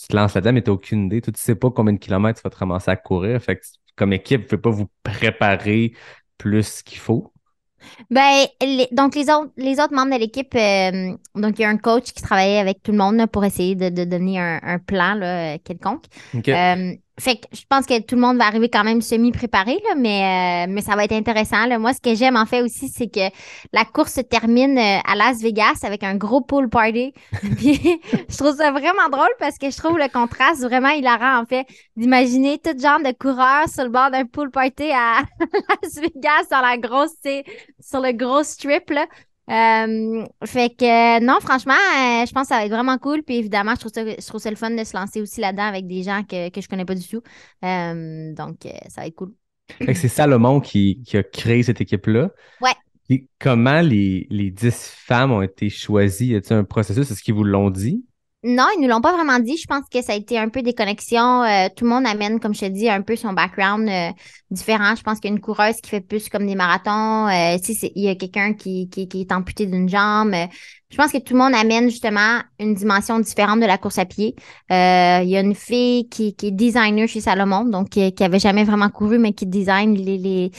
tu te lances là-dedans, mais t'as aucune idée. Tu sais pas combien de kilomètres tu vas te ramasser à courir. Fait comme équipe, ne pouvez pas vous préparer plus qu'il faut? Ben, donc les autres, les autres membres de l'équipe, euh, donc il y a un coach qui travaille avec tout le monde pour essayer de, donner un, plan euh, quelconque. Euh, fait que je pense que tout le monde va arriver quand même semi-préparé, là, mais, euh, mais ça va être intéressant. Là. Moi, ce que j'aime en fait aussi, c'est que la course se termine euh, à Las Vegas avec un gros pool party. je trouve ça vraiment drôle parce que je trouve le contraste vraiment hilarant en fait d'imaginer tout genre de coureurs sur le bord d'un pool party à Las Vegas dans la grosse, sur le gros strip. Là. Euh, fait que euh, non, franchement, euh, je pense que ça va être vraiment cool. Puis évidemment, je trouve ça, le fun de se lancer aussi là-dedans avec des gens que, que je connais pas du tout. donc, ça va être cool. Fait que c'est Salomon qui, qui, a créé cette équipe-là. Ouais. Et comment les, les 10 femmes ont été choisies? Y a-t-il un processus? Est-ce qu'ils vous l'ont dit? Non, ils nous l'ont pas vraiment dit. Je pense que ça a été un peu des connexions. Euh, tout le monde amène, comme je te dis, un peu son background euh, différent. Je pense qu'il y a une coureuse qui fait plus comme des marathons. Euh, si il y a quelqu'un qui, qui, est amputé d'une jambe. je pense que tout le monde amène justement une dimension différente de la course à pied. il y a une fille qui, qui est designer chez Salomon, donc qui, n'avait avait jamais vraiment couru, mais qui design les, les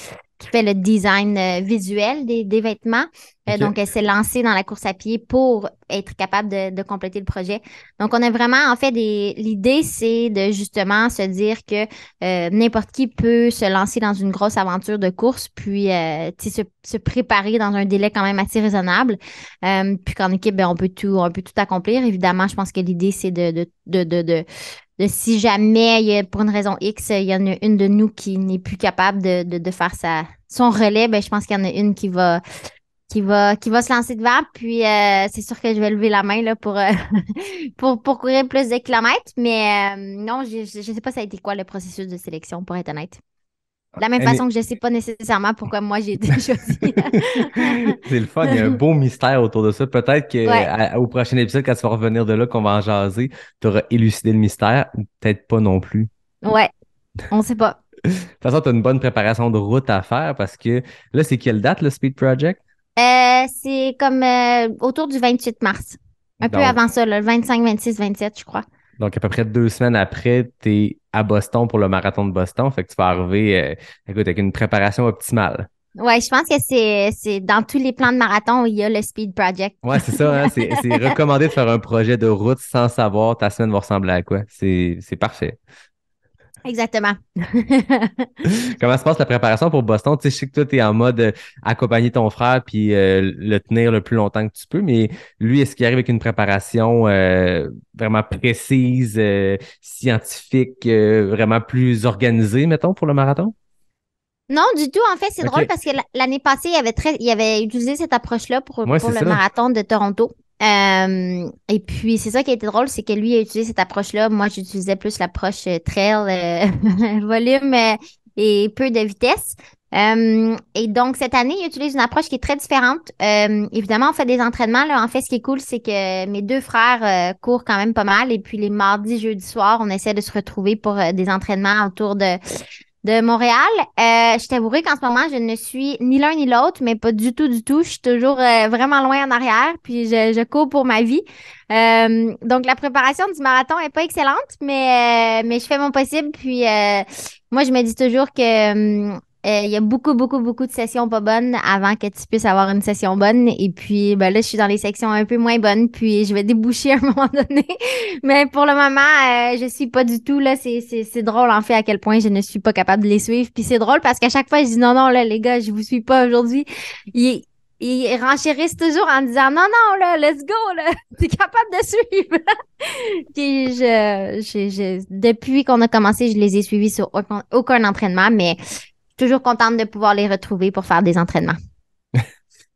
qui fait le design euh, visuel des, vêtements. Euh, donc, elle s'est lancée dans la course à pied pour être capable de, compléter le projet. Donc, on a vraiment, en fait, des, l'idée, c'est de justement se dire que euh, n'importe qui peut se lancer dans une grosse aventure de course, puis se, préparer dans un délai quand même assez raisonnable. puis qu'en équipe, ben, on peut tout, peut tout accomplir. Évidemment, je pense que l'idée, c'est de, de, de si jamais, pour une raison X, il y en a une de nous qui n'est plus capable de, faire son relais, ben, je pense qu'il y en a une qui va qui va, qui va se lancer devant. Puis euh, c'est sûr que je vais lever la main là, pour, euh, pour, courir plus de kilomètres. Mais euh, non, je ne sais pas ça a été quoi le processus de sélection, pour être honnête. De la même façon que je ne sais pas nécessairement pourquoi moi j'ai été choisie. c'est le fun, il y a un beau mystère autour de ça. Peut-être qu'au prochain épisode, quand tu vas revenir de là, qu'on va en jaser, tu auras élucidé le mystère peut-être pas non plus. Ouais, on ne sait pas. de toute façon, tu as une bonne préparation de route à faire parce que là, c'est quelle date le Speed Project? Euh, c'est comme euh, autour du 28 mars. Un peu avant ça, le 25, 26, 27, je crois. Donc, à peu près deux semaines après, tu es à Boston pour le marathon de Boston. Fait que tu vas arriver euh, écoute, avec une préparation optimale. Oui, je pense que c'est dans tous les plans de marathon où il y a le Speed Project. Oui, c'est ça. Hein. C'est recommandé de faire un projet de route sans savoir ta semaine va ressembler à quoi. C'est parfait. Exactement. Comment se passe la préparation pour Boston? Tu sais, je sais que toi, tu es en mode euh, accompagner ton frère puis euh, le tenir le plus longtemps que tu peux, mais lui, est-ce qu'il arrive avec une préparation euh, vraiment précise, scientifique, vraiment plus organisée, mettons, pour le marathon? Non, du tout. En fait, c'est drôle parce que l'année passée, il avait, très, il avait utilisé cette approche-là pour, le marathon de Toronto. Euh, et puis, c'est ça qui a été drôle, c'est que lui a utilisé cette approche-là. Moi, j'utilisais plus l'approche euh, trail, euh, volume et peu de vitesse. et donc, cette année, il utilise une approche qui est très différente. évidemment, on fait des entraînements. Là. En fait, ce qui est cool, c'est que mes deux frères courent quand même pas mal. Et puis, les mardis, jeudi soir, on essaie de se retrouver pour des entraînements autour de de Montréal. Euh, je t'avouerai qu'en ce moment, je ne suis ni l'un ni l'autre, mais pas du tout, du tout. Je suis toujours euh, vraiment loin en arrière, puis je, je cours pour ma vie. Euh, donc, la préparation du marathon est pas excellente, mais, euh, mais je fais mon possible. Puis, moi, je me dis toujours que hum, euh, il y a beaucoup, beaucoup, beaucoup de sessions pas bonnes avant que tu puisses avoir une session bonne. Et puis, ben là, je suis dans les sections un peu moins bonnes, puis je vais déboucher à un moment donné. Mais pour le moment, euh, je suis pas du tout là. C'est drôle, en fait, à quel point je ne suis pas capable de les suivre. Puis c'est drôle parce qu'à chaque fois, je dis non, non, là, les gars, je vous suis pas aujourd'hui. Ils, ils renchérissent toujours en disant non, non, là, let's go, là, es capable de suivre. puis je, je, depuis qu'on a commencé, je les ai suivis sur aucun, aucun entraînement, mais toujours contente de pouvoir les retrouver pour faire des entraînements.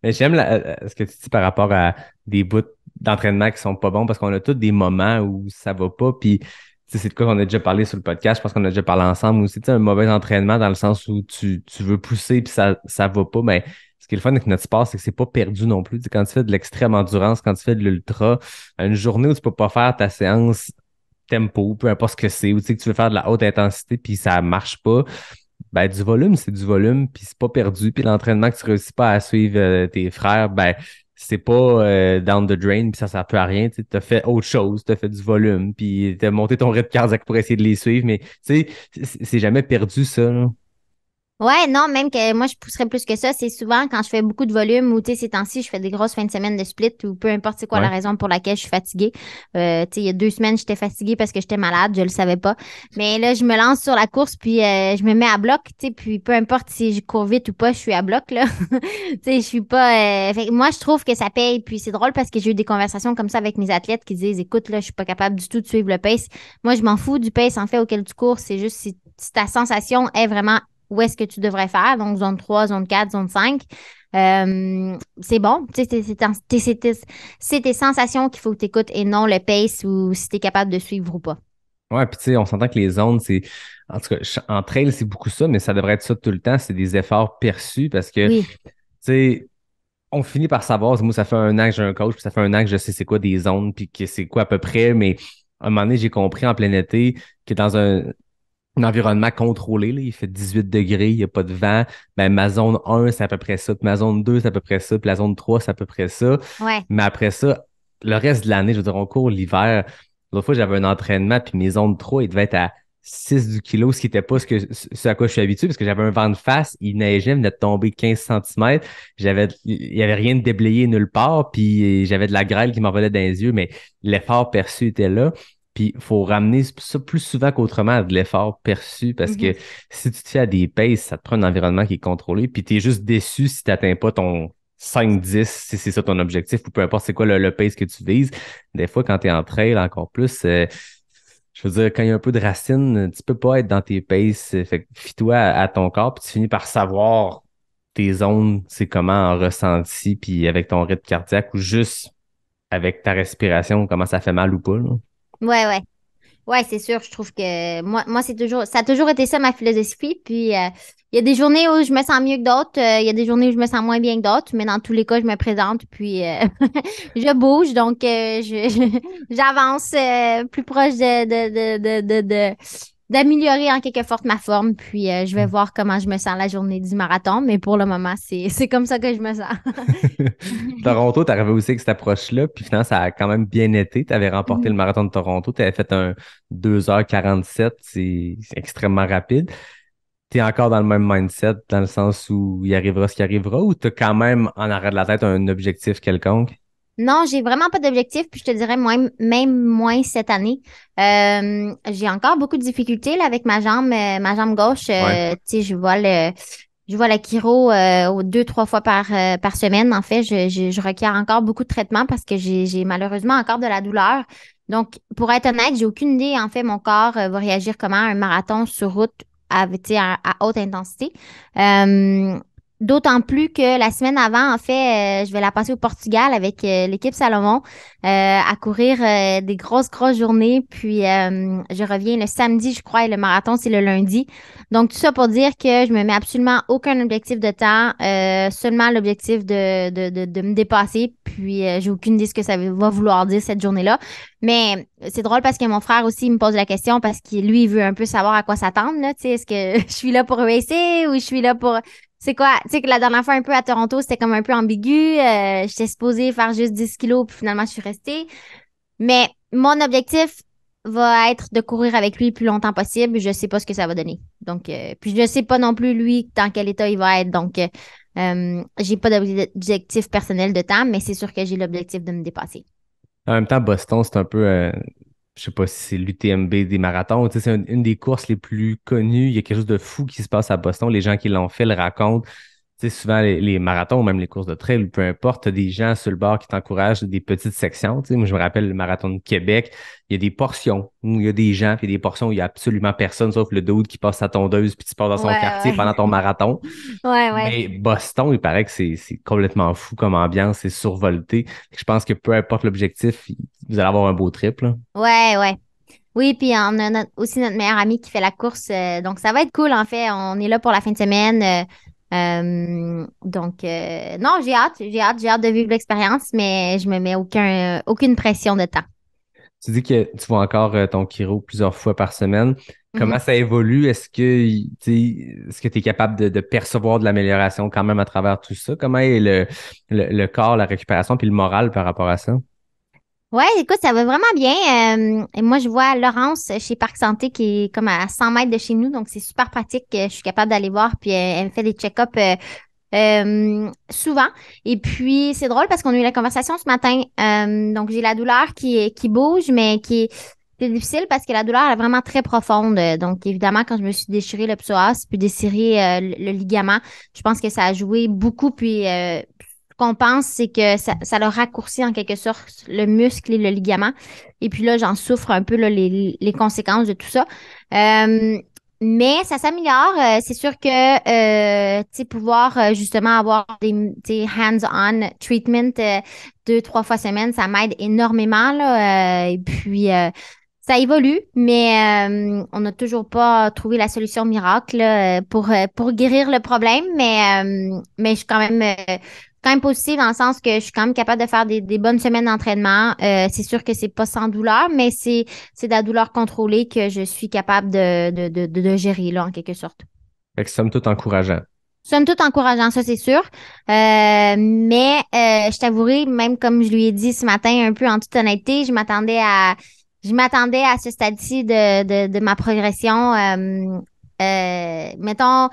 Mais J'aime euh, euh, ce que tu dis par rapport à des bouts d'entraînement qui sont pas bons parce qu'on a tous des moments où ça va pas. Puis c'est de quoi qu'on a déjà parlé sur le podcast. Je pense qu'on a déjà parlé ensemble aussi. Un mauvais entraînement dans le sens où tu, veux pousser puis ça ne va pas. Mais ce qui est le fun avec notre sport, c'est que c'est pas perdu non plus. quand tu fais de l'extrême endurance, quand tu fais de l'ultra, une journée où tu peux pas faire ta séance tempo, peu importe ce que c'est, ou tu sais que tu veux faire de la haute intensité puis ça marche pas, ben, du volume, c'est du volume, puis c'est pas perdu. Puis l'entraînement que tu réussis pas à suivre euh, tes frères, ben, c'est pas euh, down the drain, puis ça, sert plus à rien. Tu as fait autre chose, tu as fait du volume, puis tu as monté ton rythme cardiaque pour essayer de les suivre, mais tu sais, c'est jamais perdu, ça. Là. Ouais, non, même que moi, je pousserais plus que ça. C'est souvent quand je fais beaucoup de volume ou, tu sais, ces temps-ci, je fais des grosses fins de semaine de split ou peu importe c'est quoi la raison pour laquelle je suis fatiguée. Euh, tu sais, il y a deux semaines, j'étais fatiguée parce que j'étais malade, je le savais pas. Mais là, je me lance sur la course puis euh, je me mets à bloc, tu sais, puis peu importe si je cours vite ou pas, je suis à bloc, là. tu sais, je suis pas. Euh, moi, je trouve que ça paye. Puis c'est drôle parce que j'ai eu des conversations comme ça avec mes athlètes qui disent, écoute, là, je suis pas capable du tout de suivre le pace. Moi, je m'en fous du pace, en fait, auquel tu cours. C'est juste si ta sensation est vraiment où est-ce que tu devrais faire, donc zone 3, zone 4, zone 5. Euh, c'est bon, c'est tes sensations qu'il faut que tu écoutes et non le pace ou si tu es capable de suivre ou pas. Ouais, puis tu sais, on s'entend que les zones, c'est. En tout cas, en trail, c'est beaucoup ça, mais ça devrait être ça tout le temps. C'est des efforts perçus parce que, tu sais, on finit par savoir. Moi, ça fait un an que j'ai un coach, puis ça fait un an que je sais c'est quoi des zones, puis que c'est quoi à peu près, mais à un moment donné, j'ai compris en plein été que dans un, un environnement contrôlé. Il fait 18 degrés, il n'y a pas de vent. Ben, ma zone 1, c'est à peu près ça. ma zone 2, c'est à peu près ça. Puis la zone 3, c'est à peu près ça. Mais après ça, le reste de l'année, je veux dire, on court l'hiver. L'autre fois, j'avais un entraînement, puis mes zones 3, ils devaient être à 6 du kilo, ce qui n'était pas ce, à quoi je suis habitué, parce que j'avais un vent de face, il neigeait, il venait de tomber 15 cm. J'avais, il n'y avait rien de déblayé nulle part, puis j'avais de la grêle qui m'envolait dans les yeux, mais l'effort perçu était là. Puis il faut ramener ça plus souvent qu'autrement à de l'effort perçu parce que mm-hmm. si tu te fais à des paces, ça te prend un environnement qui est contrôlé. Puis tu es juste déçu si tu n'atteins pas ton 5-10, si c'est ça ton objectif ou peu importe c'est quoi le, pace que tu vises. Des fois, quand tu es en trail encore plus, euh, je veux dire, quand il y a un peu de racine, tu peux pas être dans tes paces. Euh, fait toi à, ton corps, puis tu finis par savoir tes zones, c'est comment en ressenti, puis avec ton rythme cardiaque ou juste avec ta respiration, comment ça fait mal ou pas. Là. Ouais, ouais. Ouais, c'est sûr. Je trouve que moi, moi c'est toujours, ça a toujours été ça ma philosophie. Puis euh, il y a des journées où je me sens mieux que d'autres. Euh, il y a des journées où je me sens moins bien que d'autres. Mais dans tous les cas, je me présente. Puis euh, je bouge. Donc j'avance plus proche de, de, de, de d'améliorer en quelque sorte ma forme. Puis euh, je vais hmm. voir comment je me sens la journée du marathon. Mais pour le moment, c'est comme ça que je me sens. Toronto, tu aussi avec cette approche-là. Puis finalement, ça a quand même bien été. Tu avais remporté le mhm. marathon de Toronto. Tu avais fait un 2h47. C'est extrêmement rapide. Tu es encore dans le même mindset, dans le sens où il arrivera ce qui arrivera, ou tu as quand même en arrêt de la tête un objectif quelconque? Non, j'ai vraiment pas d'objectif, puis je te dirais même moins cette année. Euh, j'ai encore beaucoup de difficultés avec ma jambe, euh, ma jambe gauche. Euh, tu je vois le. Je vois la chiro deux, trois fois par, par semaine. En fait, je, je, requiers encore beaucoup de traitement parce que j'ai malheureusement encore de la douleur. Donc, pour être honnête, j'ai aucune idée. En fait, mon corps va réagir comment un marathon sur route à, à, à haute intensité. D'autant plus que la semaine avant, en fait, euh, je vais la passer au Portugal avec euh, l'équipe Salomon euh, à courir des grosses, grosses journées. Puis je reviens le samedi, je crois, et le marathon, c'est le lundi. Donc, tout ça pour dire que je me mets absolument aucun objectif de temps, seulement l'objectif de, me dépasser. Puis j'ai aucune idée ce que ça va vouloir dire cette journée-là. Mais c'est drôle parce que mon frère aussi il me pose la question parce que lui, il veut un peu savoir à quoi s'attendre. Est-ce que je suis là pour réussir ou je suis là pour c'est quoi? Tu sais que la dernière fois, un peu à Toronto, c'était comme un peu ambigu. Euh, j'étais supposée faire juste 10 kilos, puis finalement, je suis restée. Mais mon objectif va être de courir avec lui le plus longtemps possible. Je ne sais pas ce que ça va donner. Donc, euh, puis je ne sais pas non plus, lui, dans quel état il va être. Donc, euh, j'ai pas d'objectif personnel de temps, mais c'est sûr que j'ai l'objectif de me dépasser. En même temps, Boston, c'est un peu je sais pas si c'est l'UTMB des marathons, c'est une, des courses les plus connues. Il y a quelque chose de fou qui se passe à Boston. Les gens qui l'ont fait le racontent souvent les, marathons, même les courses de trail, peu importe, tu as des gens sur le bord qui t'encouragent des petites sections. Tu sais, moi, je me rappelle le marathon de Québec, il y a des portions où il y a des gens, puis des portions où il n'y a absolument personne, sauf le doute qui passe sa tondeuse, puis tu pars dans son quartier pendant ton marathon. ouais, Mais Boston, il paraît que c'est complètement fou comme ambiance, c'est survolté. Je pense que peu importe l'objectif, vous allez avoir un beau trip. Là. Ouais, ouais. Oui, puis on a aussi notre meilleur ami qui fait la course. Euh, donc, ça va être cool, en fait. On est là pour la fin de semaine. Euh, euh, donc, euh, non, j'ai hâte, j'ai hâte, j'ai hâte de vivre l'expérience, mais je me mets aucun, aucune pression de temps. Tu dis que tu vois encore euh, ton chiro plusieurs fois par semaine. Comment mhm. ça évolue? Est-ce que tu est-ce que tu es capable de, percevoir de l'amélioration quand même à travers tout ça? Comment est le, le corps, la récupération, puis le moral par rapport à ça? Oui, écoute, ça va vraiment bien. Euh, et moi, je vois Laurence chez Parc Santé qui est comme à 100 mètres de chez nous, donc c'est super pratique. Euh, je suis capable d'aller voir, puis euh, elle me fait des check-ups souvent. Et puis, c'est drôle parce qu'on a eu la conversation ce matin. donc, j'ai la douleur qui, qui bouge, mais qui est difficile parce que la douleur est vraiment très profonde. Donc, évidemment, quand je me suis déchiré le psoas, puis déchiré le, ligament, je pense que ça a joué beaucoup. Puis, euh, qu'on pense, c'est que ça, ça leur raccourcit en quelque sorte le muscle et le ligament. Et puis là, j'en souffre un peu les, conséquences de tout ça. Euh, mais ça s'améliore. Euh, c'est sûr que euh, pouvoir justement avoir des, des hands-on treatment deux, trois fois semaine, ça m'aide énormément. et puis ça évolue, mais on n'a toujours pas trouvé la solution miracle pour, pour guérir le problème. Mais, mais je suis quand même quand même positive dans le sens que je suis quand même capable de faire des, bonnes semaines d'entraînement. Euh, c'est sûr que c'est pas sans douleur, mais c'est de la douleur contrôlée que je suis capable de, gérer, là, en quelque sorte. Fait que somme toute encourageant. Somme toute encourageant, ça c'est sûr. Euh, mais euh, je t'avouerai, même comme je lui ai dit ce matin, un peu en toute honnêteté, je m'attendais à je m'attendais à ce stade-ci de, ma progression. mettons,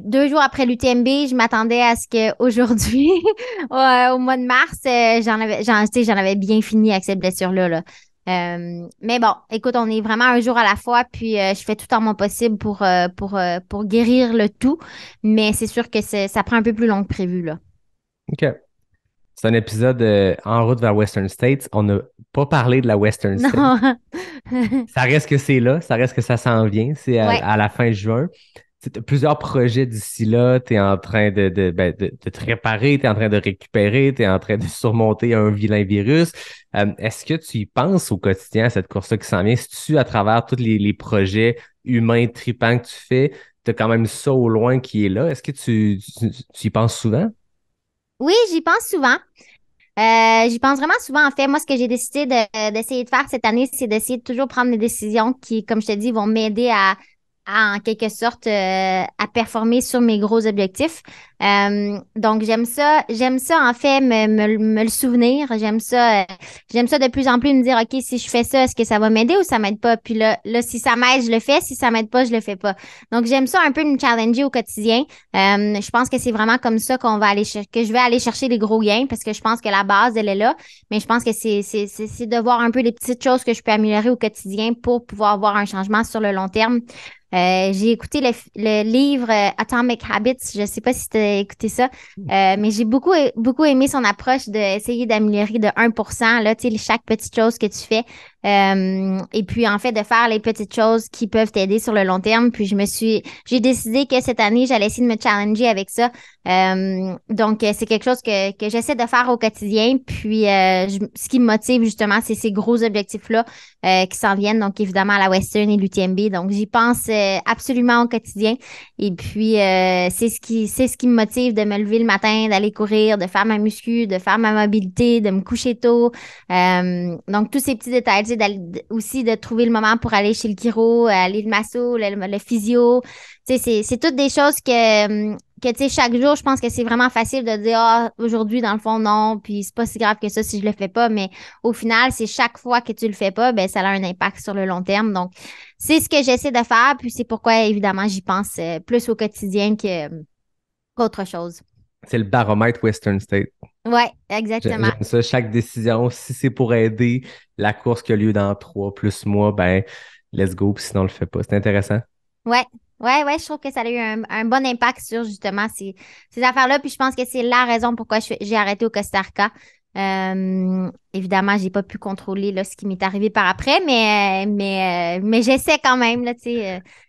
deux jours après l'UTMB, je m'attendais à ce qu'aujourd'hui, au mois de mars, euh, j'en avais, avais bien fini avec cette blessure-là. Euh, mais bon, écoute, on est vraiment un jour à la fois, puis euh, je fais tout en mon possible pour, pour, pour guérir le tout, mais c'est sûr que ça prend un peu plus long que prévu. Là. OK. C'est un épisode en route vers Western States. On n'a pas parlé de la Western States. ça reste que c'est là, ça reste que ça s'en vient, c'est à, la fin juin as plusieurs projets d'ici là, tu es en train de, de, ben, te réparer, tu es en train de récupérer, tu es en train de surmonter un vilain virus. Euh, est-ce que tu y penses au quotidien à cette course-là qui s'en vient? Si tu, à travers tous les, projets humains tripants que tu fais, tu as quand même ça au loin qui est là. Est-ce que tu, y penses souvent? Oui, j'y pense souvent. Euh, j'y pense vraiment souvent. En fait, moi, ce que j'ai décidé d'essayer de, faire cette année, c'est d'essayer de toujours prendre des décisions qui, comme je te dis, vont m'aider à, en quelque sorte euh, à performer sur mes gros objectifs. Euh, donc j'aime ça, j'aime ça en fait me, me, me le souvenir, j'aime ça, euh, j'aime ça de plus en plus me dire ok si je fais ça est-ce que ça va m'aider ou ça m'aide pas. Puis là, là si ça m'aide je le fais, si ça m'aide pas je le fais pas. Donc j'aime ça un peu me challenger au quotidien. je pense que c'est vraiment comme ça qu'on va aller que je vais aller chercher les gros gains parce que je pense que la base elle est là, mais je pense que c'est c'est c'est de voir un peu les petites choses que je peux améliorer au quotidien pour pouvoir avoir un changement sur le long terme. Euh, j'ai écouté le, le, livre euh, Atomic Habits. Je ne sais pas si tu as écouté ça, mm. euh, mais j'ai beaucoup, beaucoup aimé son approche d'essayer d'améliorer de 1 là, chaque petite chose que tu fais. Euh, et puis, en fait, de faire les petites choses qui peuvent t'aider sur le long terme. Puis, je me suis, j'ai décidé que cette année, j'allais essayer de me challenger avec ça. Euh, donc, euh, c'est quelque chose que, j'essaie de faire au quotidien. Puis, ce qui me motive, justement, c'est ces gros objectifs-là qui s'en viennent. Donc, évidemment, à la Western et l'UTMB. Donc, j'y pense absolument au quotidien. Et puis, c'est ce qui, c'est ce qui me motive de me lever le matin, d'aller courir, de faire ma muscu, de faire ma mobilité, de me coucher tôt. donc, tous ces petits détails aussi de trouver le moment pour aller chez le chiro, aller le masso, le, physio. C'est, toutes des choses que, hum, que chaque jour, je pense que c'est vraiment facile de dire ah, aujourd'hui, dans le fond, non, puis c'est pas si grave que ça si je le fais pas. Mais au final, c'est chaque fois que tu le fais pas, ben ça a un impact sur le long terme. Donc, c'est ce que j'essaie de faire, puis c'est pourquoi évidemment j'y pense euh, plus au quotidien que, hum, qu'autre chose. C'est le baromètre Western State. Oui, exactement. ça. Chaque décision, si c'est pour aider la course qui a lieu dans trois plus mois, ben, let's go, puis sinon, on le fait pas. C'est intéressant. Oui, ouais, ouais, je trouve que ça a eu un, bon impact sur justement ces, ces affaires-là. Puis je pense que c'est la raison pourquoi j'ai arrêté au Costa Rica. Évidemment, euh, évidemment, j'ai pas pu contrôler ce qui m'est arrivé par après, mais, euh, mais, euh, mais j'essaie quand même, là,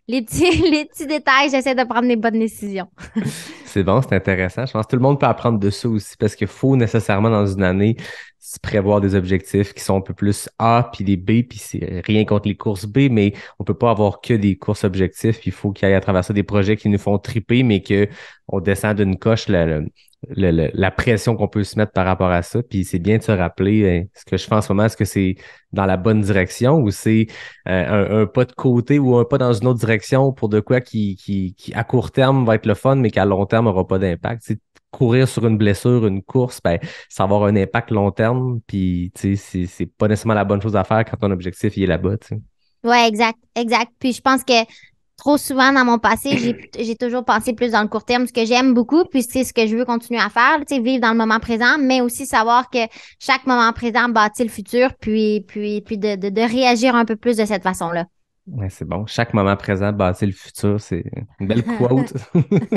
les, petits, les petits détails, j'essaie de prendre les bonnes décisions. c'est bon, c'est intéressant. Je pense que tout le monde peut apprendre de ça aussi parce qu'il faut nécessairement dans une année se prévoir des objectifs qui sont un peu plus A puis des B, puis c'est rien contre les courses B, mais on peut pas avoir que des courses objectifs. Il faut qu'il y ait à travers ça des projets qui nous font triper, mais qu'on on descend d'une coche là la pression qu'on peut se mettre par rapport à ça. Puis c'est bien de se rappeler hein, ce que je fais en ce moment, est-ce que c'est dans la bonne direction ou c'est euh, un, pas de côté ou un pas dans une autre direction pour de quoi qui, qui, à court terme va être le fun, mais qu'à long terme n'aura pas d'impact. courir sur une blessure, une course, ben, ça va avoir un impact long terme. Puis c'est, pas nécessairement la bonne chose à faire quand ton objectif il est là-bas. Oui, exact, exact. Puis je pense que trop souvent dans mon passé, j'ai toujours pensé plus dans le court terme, ce que j'aime beaucoup, puis c'est ce que je veux continuer à faire, tu vivre dans le moment présent, mais aussi savoir que chaque moment présent bâtit le futur, puis, puis, puis de, réagir un peu plus de cette façon-là. Ouais, c'est bon. Chaque moment présent bâtit le futur. C'est une belle quote.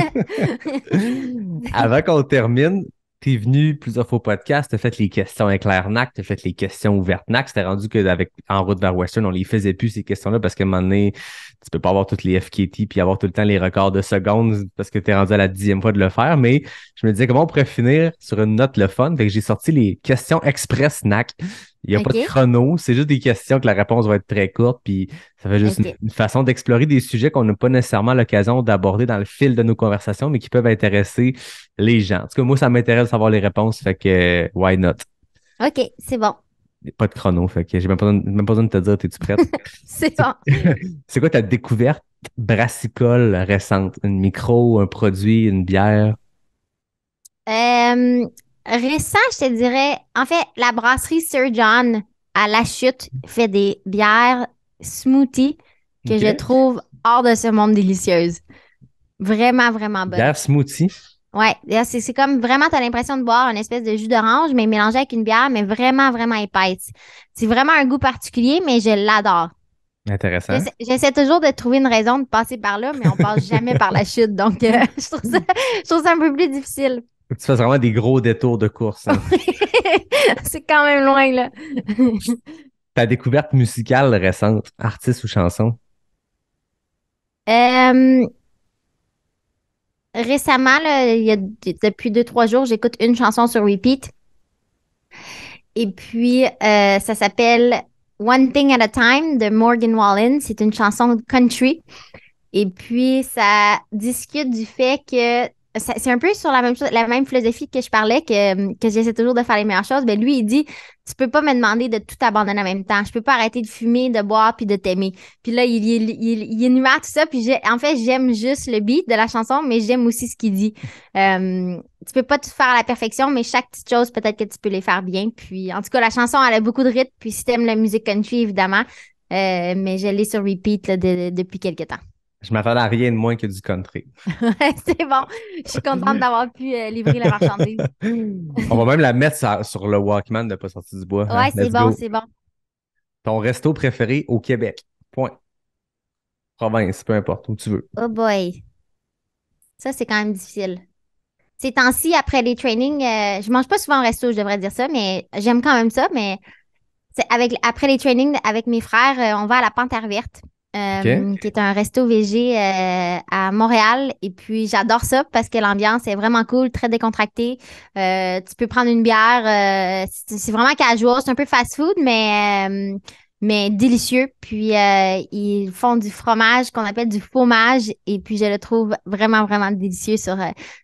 Avant qu'on termine, T'es venu plusieurs fois au podcast, t'as fait les questions éclairnac, t'as fait les questions ouvertes NAC, C'était rendu que avec, en route vers Western, on les faisait plus ces questions-là parce qu'à un moment donné, tu peux pas avoir toutes les FKT puis avoir tout le temps les records de secondes parce que tu es rendu à la dixième fois de le faire. Mais je me disais comment on pourrait finir sur une note le fun. Fait j'ai sorti les questions express NAC. Il n'y a pas de chrono, c'est juste des questions que la réponse va être très courte, puis ça fait juste une, façon d'explorer des sujets qu'on n'a pas nécessairement l'occasion d'aborder dans le fil de nos conversations, mais qui peuvent intéresser les gens. En tout cas, moi, ça m'intéresse de savoir les réponses, fait que why not? OK, c'est bon. Pas de chrono, fait que j'ai même pas, besoin, de te dire, es-tu prête? c'est bon. c'est quoi ta découverte brassicole récente? Une micro, un produit, une bière? Euh, Récent, je te dirais, en fait, la brasserie Sir John à La Chute fait des bières smoothies que je trouve hors de ce monde délicieuses. Vraiment, vraiment bonnes. Bière smoothie? Ouais, c'est comme vraiment, tu as l'impression de boire une espèce de jus d'orange, mais mélangé avec une bière, mais vraiment, vraiment épaisse. C'est vraiment un goût particulier, mais je l'adore. Intéressant. J'essaie toujours de trouver une raison de passer par là, mais on passe jamais par la chute, donc euh, je trouve ça un peu plus difficile. Faut que tu fasses vraiment des gros détours de course. Hein. c'est quand même loin, là. Ta découverte musicale récente, artiste ou chanson? Euh, récemment, il depuis deux, trois jours, j'écoute une chanson sur repeat. Et puis, euh, ça s'appelle One Thing at a Time de Morgan Wallen. C'est une chanson country. Et puis, ça discute du fait que c'est un peu sur la même chose, la même philosophie que je parlais, que, j'essaie toujours de faire les meilleures choses. Mais ben, lui, il dit Tu peux pas me demander de tout abandonner en même temps. Je peux pas arrêter de fumer, de boire, puis de t'aimer. Puis là, il, il, il, énumère tout ça. Puis en fait, j'aime juste le beat de la chanson, mais j'aime aussi ce qu'il dit. Euh, tu peux pas tout faire à la perfection, mais chaque petite chose, peut-être que tu peux les faire bien. Puis en tout cas, la chanson, elle a beaucoup de rythme. Puis si t'aimes la musique country, évidemment. Euh, mais je l'ai sur repeat depuis quelques temps. Je m'attendais à rien de moins que du country. c'est bon. Je suis contente d'avoir pu euh, livrer la marchandise. On va même la mettre sur, le Walkman de Pas sortir du bois. Hein. Ouais, c'est bon, c'est bon. Ton resto préféré au Québec. Point. Province, peu importe, où tu veux. Oh boy. Ça, c'est quand même difficile. Ces temps-ci, après les trainings, je euh, je mange pas souvent au resto, je devrais dire ça, mais j'aime quand même ça. Mais avec, après les trainings avec mes frères, euh, on va à la Panthère Verte. Euh, qui est un resto VG euh, à Montréal. Et puis, j'adore ça parce que l'ambiance est vraiment cool, très décontractée. Euh, tu peux prendre une bière. c'est vraiment casual. C'est un peu fast-food, mais, mais délicieux. Puis, ils font du fromage qu'on appelle du fromage. Et puis, je le trouve vraiment, vraiment délicieux sur,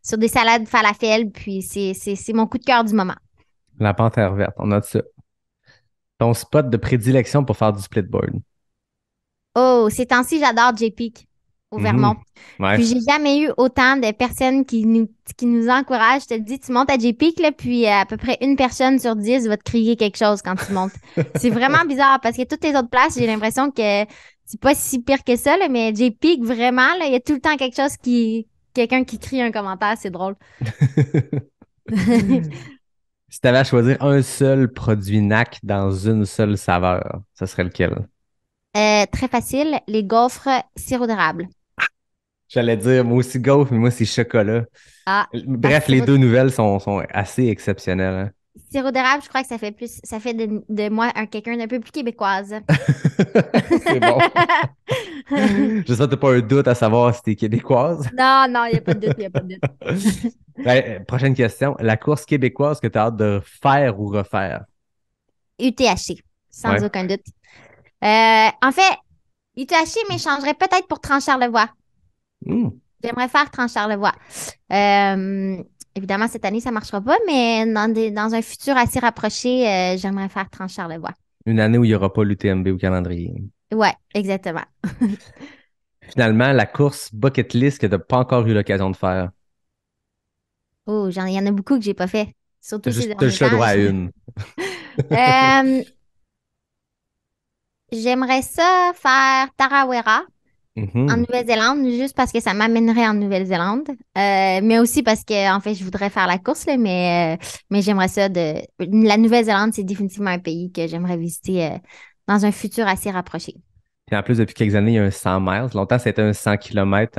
sur des salades falafel. Puis, c'est mon coup de cœur du moment. La panthère verte, on a de ça. Ton spot de prédilection pour faire du splitboard? Oh, ces temps-ci, j'adore JPEG au mhm. Vermont. Puis j'ai jamais eu autant de personnes qui nous, encouragent. Je te le dis, tu montes à JPEG, puis euh, à peu près une personne sur dix va te crier quelque chose quand tu montes. c'est vraiment bizarre parce que toutes les autres places, j'ai l'impression que c'est pas si pire que ça, là, mais peak vraiment, il y a tout le temps quelque chose qui. Quelqu'un qui crie un commentaire, c'est drôle. si tu avais à choisir un seul produit NAC dans une seule saveur, ça serait lequel? Euh, très facile, les gaufres sirop d'érable. J'allais dire, moi aussi gaufre, mais moi c'est chocolat. Ah, Bref, les deux nouvelles sont, assez exceptionnelles. Hein. Sirop d'érable, je crois que ça fait plus, ça fait de, moi un quelqu'un d'un peu plus québécoise. c'est bon. J'espère que n'as pas un doute à savoir si tu es québécoise. Non, non, il n'y a pas de doute, il a pas de doute. Ben, prochaine question. La course québécoise que tu as hâte de faire ou refaire? UTHC, sans aucun doute. Euh, en fait, Itachi changerait peut-être pour Trans-Charlevoix. Hmm. J'aimerais faire Trans-Charlevoix. Euh, évidemment, cette année, ça ne marchera pas, mais dans, un futur assez rapproché, euh, j'aimerais faire Le charlevoix Une année où il n'y aura pas l'UTMB au calendrier. Ouais, exactement. Finalement, la course bucket list que tu n'as pas encore eu l'occasion de faire. Oh, il y en a beaucoup que je n'ai pas fait. Surtout juste, ces le droit à une. euh, j'aimerais ça faire Tarawera en mhm. Nouvelle-Zélande, juste parce que ça m'amènerait en Nouvelle-Zélande, euh, mais aussi parce que, en fait, je voudrais faire la course, mais, euh, mais j'aimerais ça de... La Nouvelle-Zélande, c'est définitivement un pays que j'aimerais visiter euh, dans un futur assez rapproché en plus, depuis quelques années, il y a un 100 miles. Longtemps, c'était un 100 km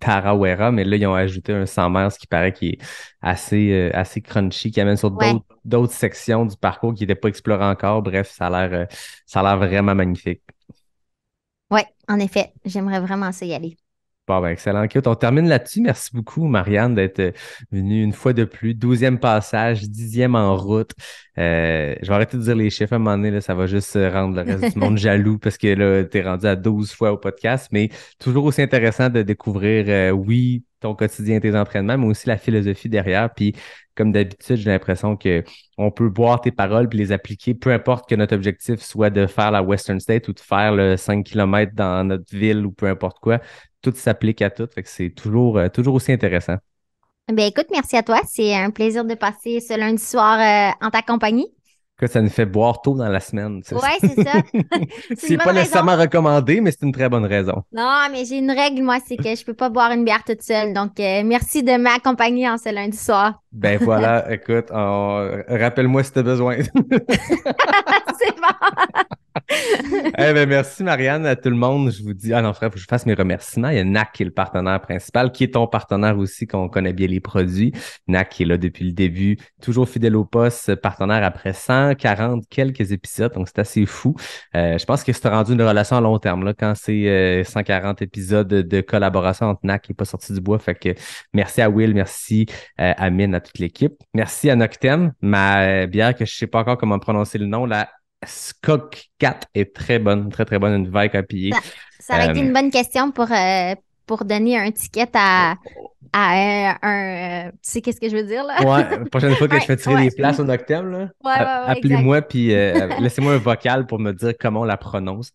Tarawera, mais là, ils ont ajouté un 100 miles qui paraît qui est assez, euh, assez crunchy, qui amène sur d'autres sections du parcours qui n'étaient pas explorées encore. Bref, ça a l'air euh, vraiment magnifique. Oui, en effet, j'aimerais vraiment s'y y aller. Bon, ben, excellent. On termine là-dessus. Merci beaucoup, Marianne, d'être euh, venue une fois de plus. Douzième passage, dixième en route. Euh, je vais arrêter de dire les chiffres à un moment donné. ça va juste euh, rendre le reste du monde jaloux parce que là, tu es rendu à 12 fois au podcast. Mais toujours aussi intéressant de découvrir, oui, ton quotidien, tes entraînements, mais aussi la philosophie derrière. Puis, comme d'habitude, j'ai l'impression qu'on peut boire tes paroles puis les appliquer, peu importe que notre objectif soit de faire la Western State ou de faire le 5 km dans notre ville ou peu importe quoi tout s'applique à tout. c'est toujours, euh, toujours aussi intéressant. Ben écoute, merci à toi. C'est un plaisir de passer ce lundi soir euh, en ta compagnie. Que ça nous fait boire tôt dans la semaine. Oui, c'est ça. c'est pas nécessairement recommandé, mais c'est une très bonne raison. Non, mais j'ai une règle, moi, c'est que je ne peux pas boire une bière toute seule. Donc, euh, merci de m'accompagner en ce lundi soir. Ben voilà, écoute, rappelle-moi si tu as besoin. Eh ben, merci, Marianne, à tout le monde. Je vous dis, ah non, frère, faut que je fasse mes remerciements. Il y a NAC qui est le partenaire principal, qui est ton partenaire aussi, qu'on connaît bien les produits. NAC qui est là depuis le début, toujours fidèle au poste, partenaire après 140 quelques épisodes, donc c'est assez fou. Euh, je pense que c'est rendu une relation à long terme, là, quand c'est 140 euh, épisodes de collaboration entre NAC qui n'est pas sorti du bois. Fait que merci à Will, merci euh, à Mine, à toute l'équipe. Merci à Noctem, ma bière que je ne sais pas encore comment prononcer le nom, là. Skok 4 est très bonne, très très bonne, une vague à piller. Ça, aurait euh, été une bonne question pour, euh, pour donner un ticket à, à euh, un. Euh, tu sais, qu'est-ce que je veux dire, là? Ouais, la prochaine fois que je fais tirer les places au Noctem, là, appelez-moi, puis euh, laissez-moi un vocal pour me dire comment on la prononce.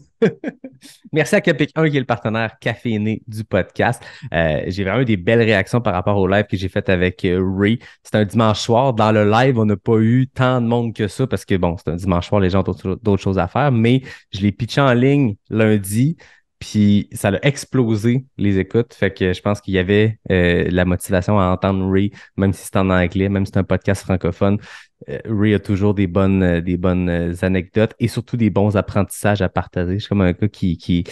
Merci à Capic 1 qui est le partenaire caféiné du podcast. j'ai vraiment eu des belles réactions par rapport au live que j'ai fait avec Ray. C'est un dimanche soir. Dans le live, on n'a pas eu tant de monde que ça parce que bon, c'est un dimanche soir, les gens ont d'autres choses à faire, mais je l'ai pitché en ligne lundi. Puis ça a explosé les écoutes. Fait que je pense qu'il y avait euh, la motivation à entendre Ray, même si c'est en anglais, même si c'est un podcast francophone. Euh, Ray a toujours des bonnes, euh, des bonnes anecdotes et surtout des bons apprentissages à partager. Je suis comme un gars qui, qui,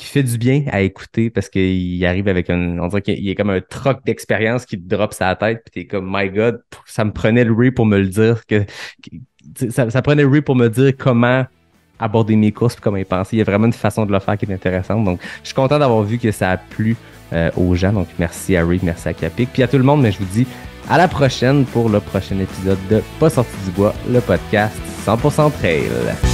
fait du bien à écouter parce qu'il arrive avec un. On dirait qu'il est comme un troc d'expérience qui te drop sa tête. Puis t'es comme My God, ça me prenait le Ray pour me le dire que. ça, ça prenait Ray pour me dire comment aborder mes courses comment ils pensent. Il y a vraiment une façon de le faire qui est intéressante. Donc, je suis content d'avoir vu que ça a plu euh, aux gens. Donc, merci à Reed, merci à Capic, puis à tout le monde. Mais je vous dis à la prochaine pour le prochain épisode de Pas sorti du bois, le podcast 100% trail.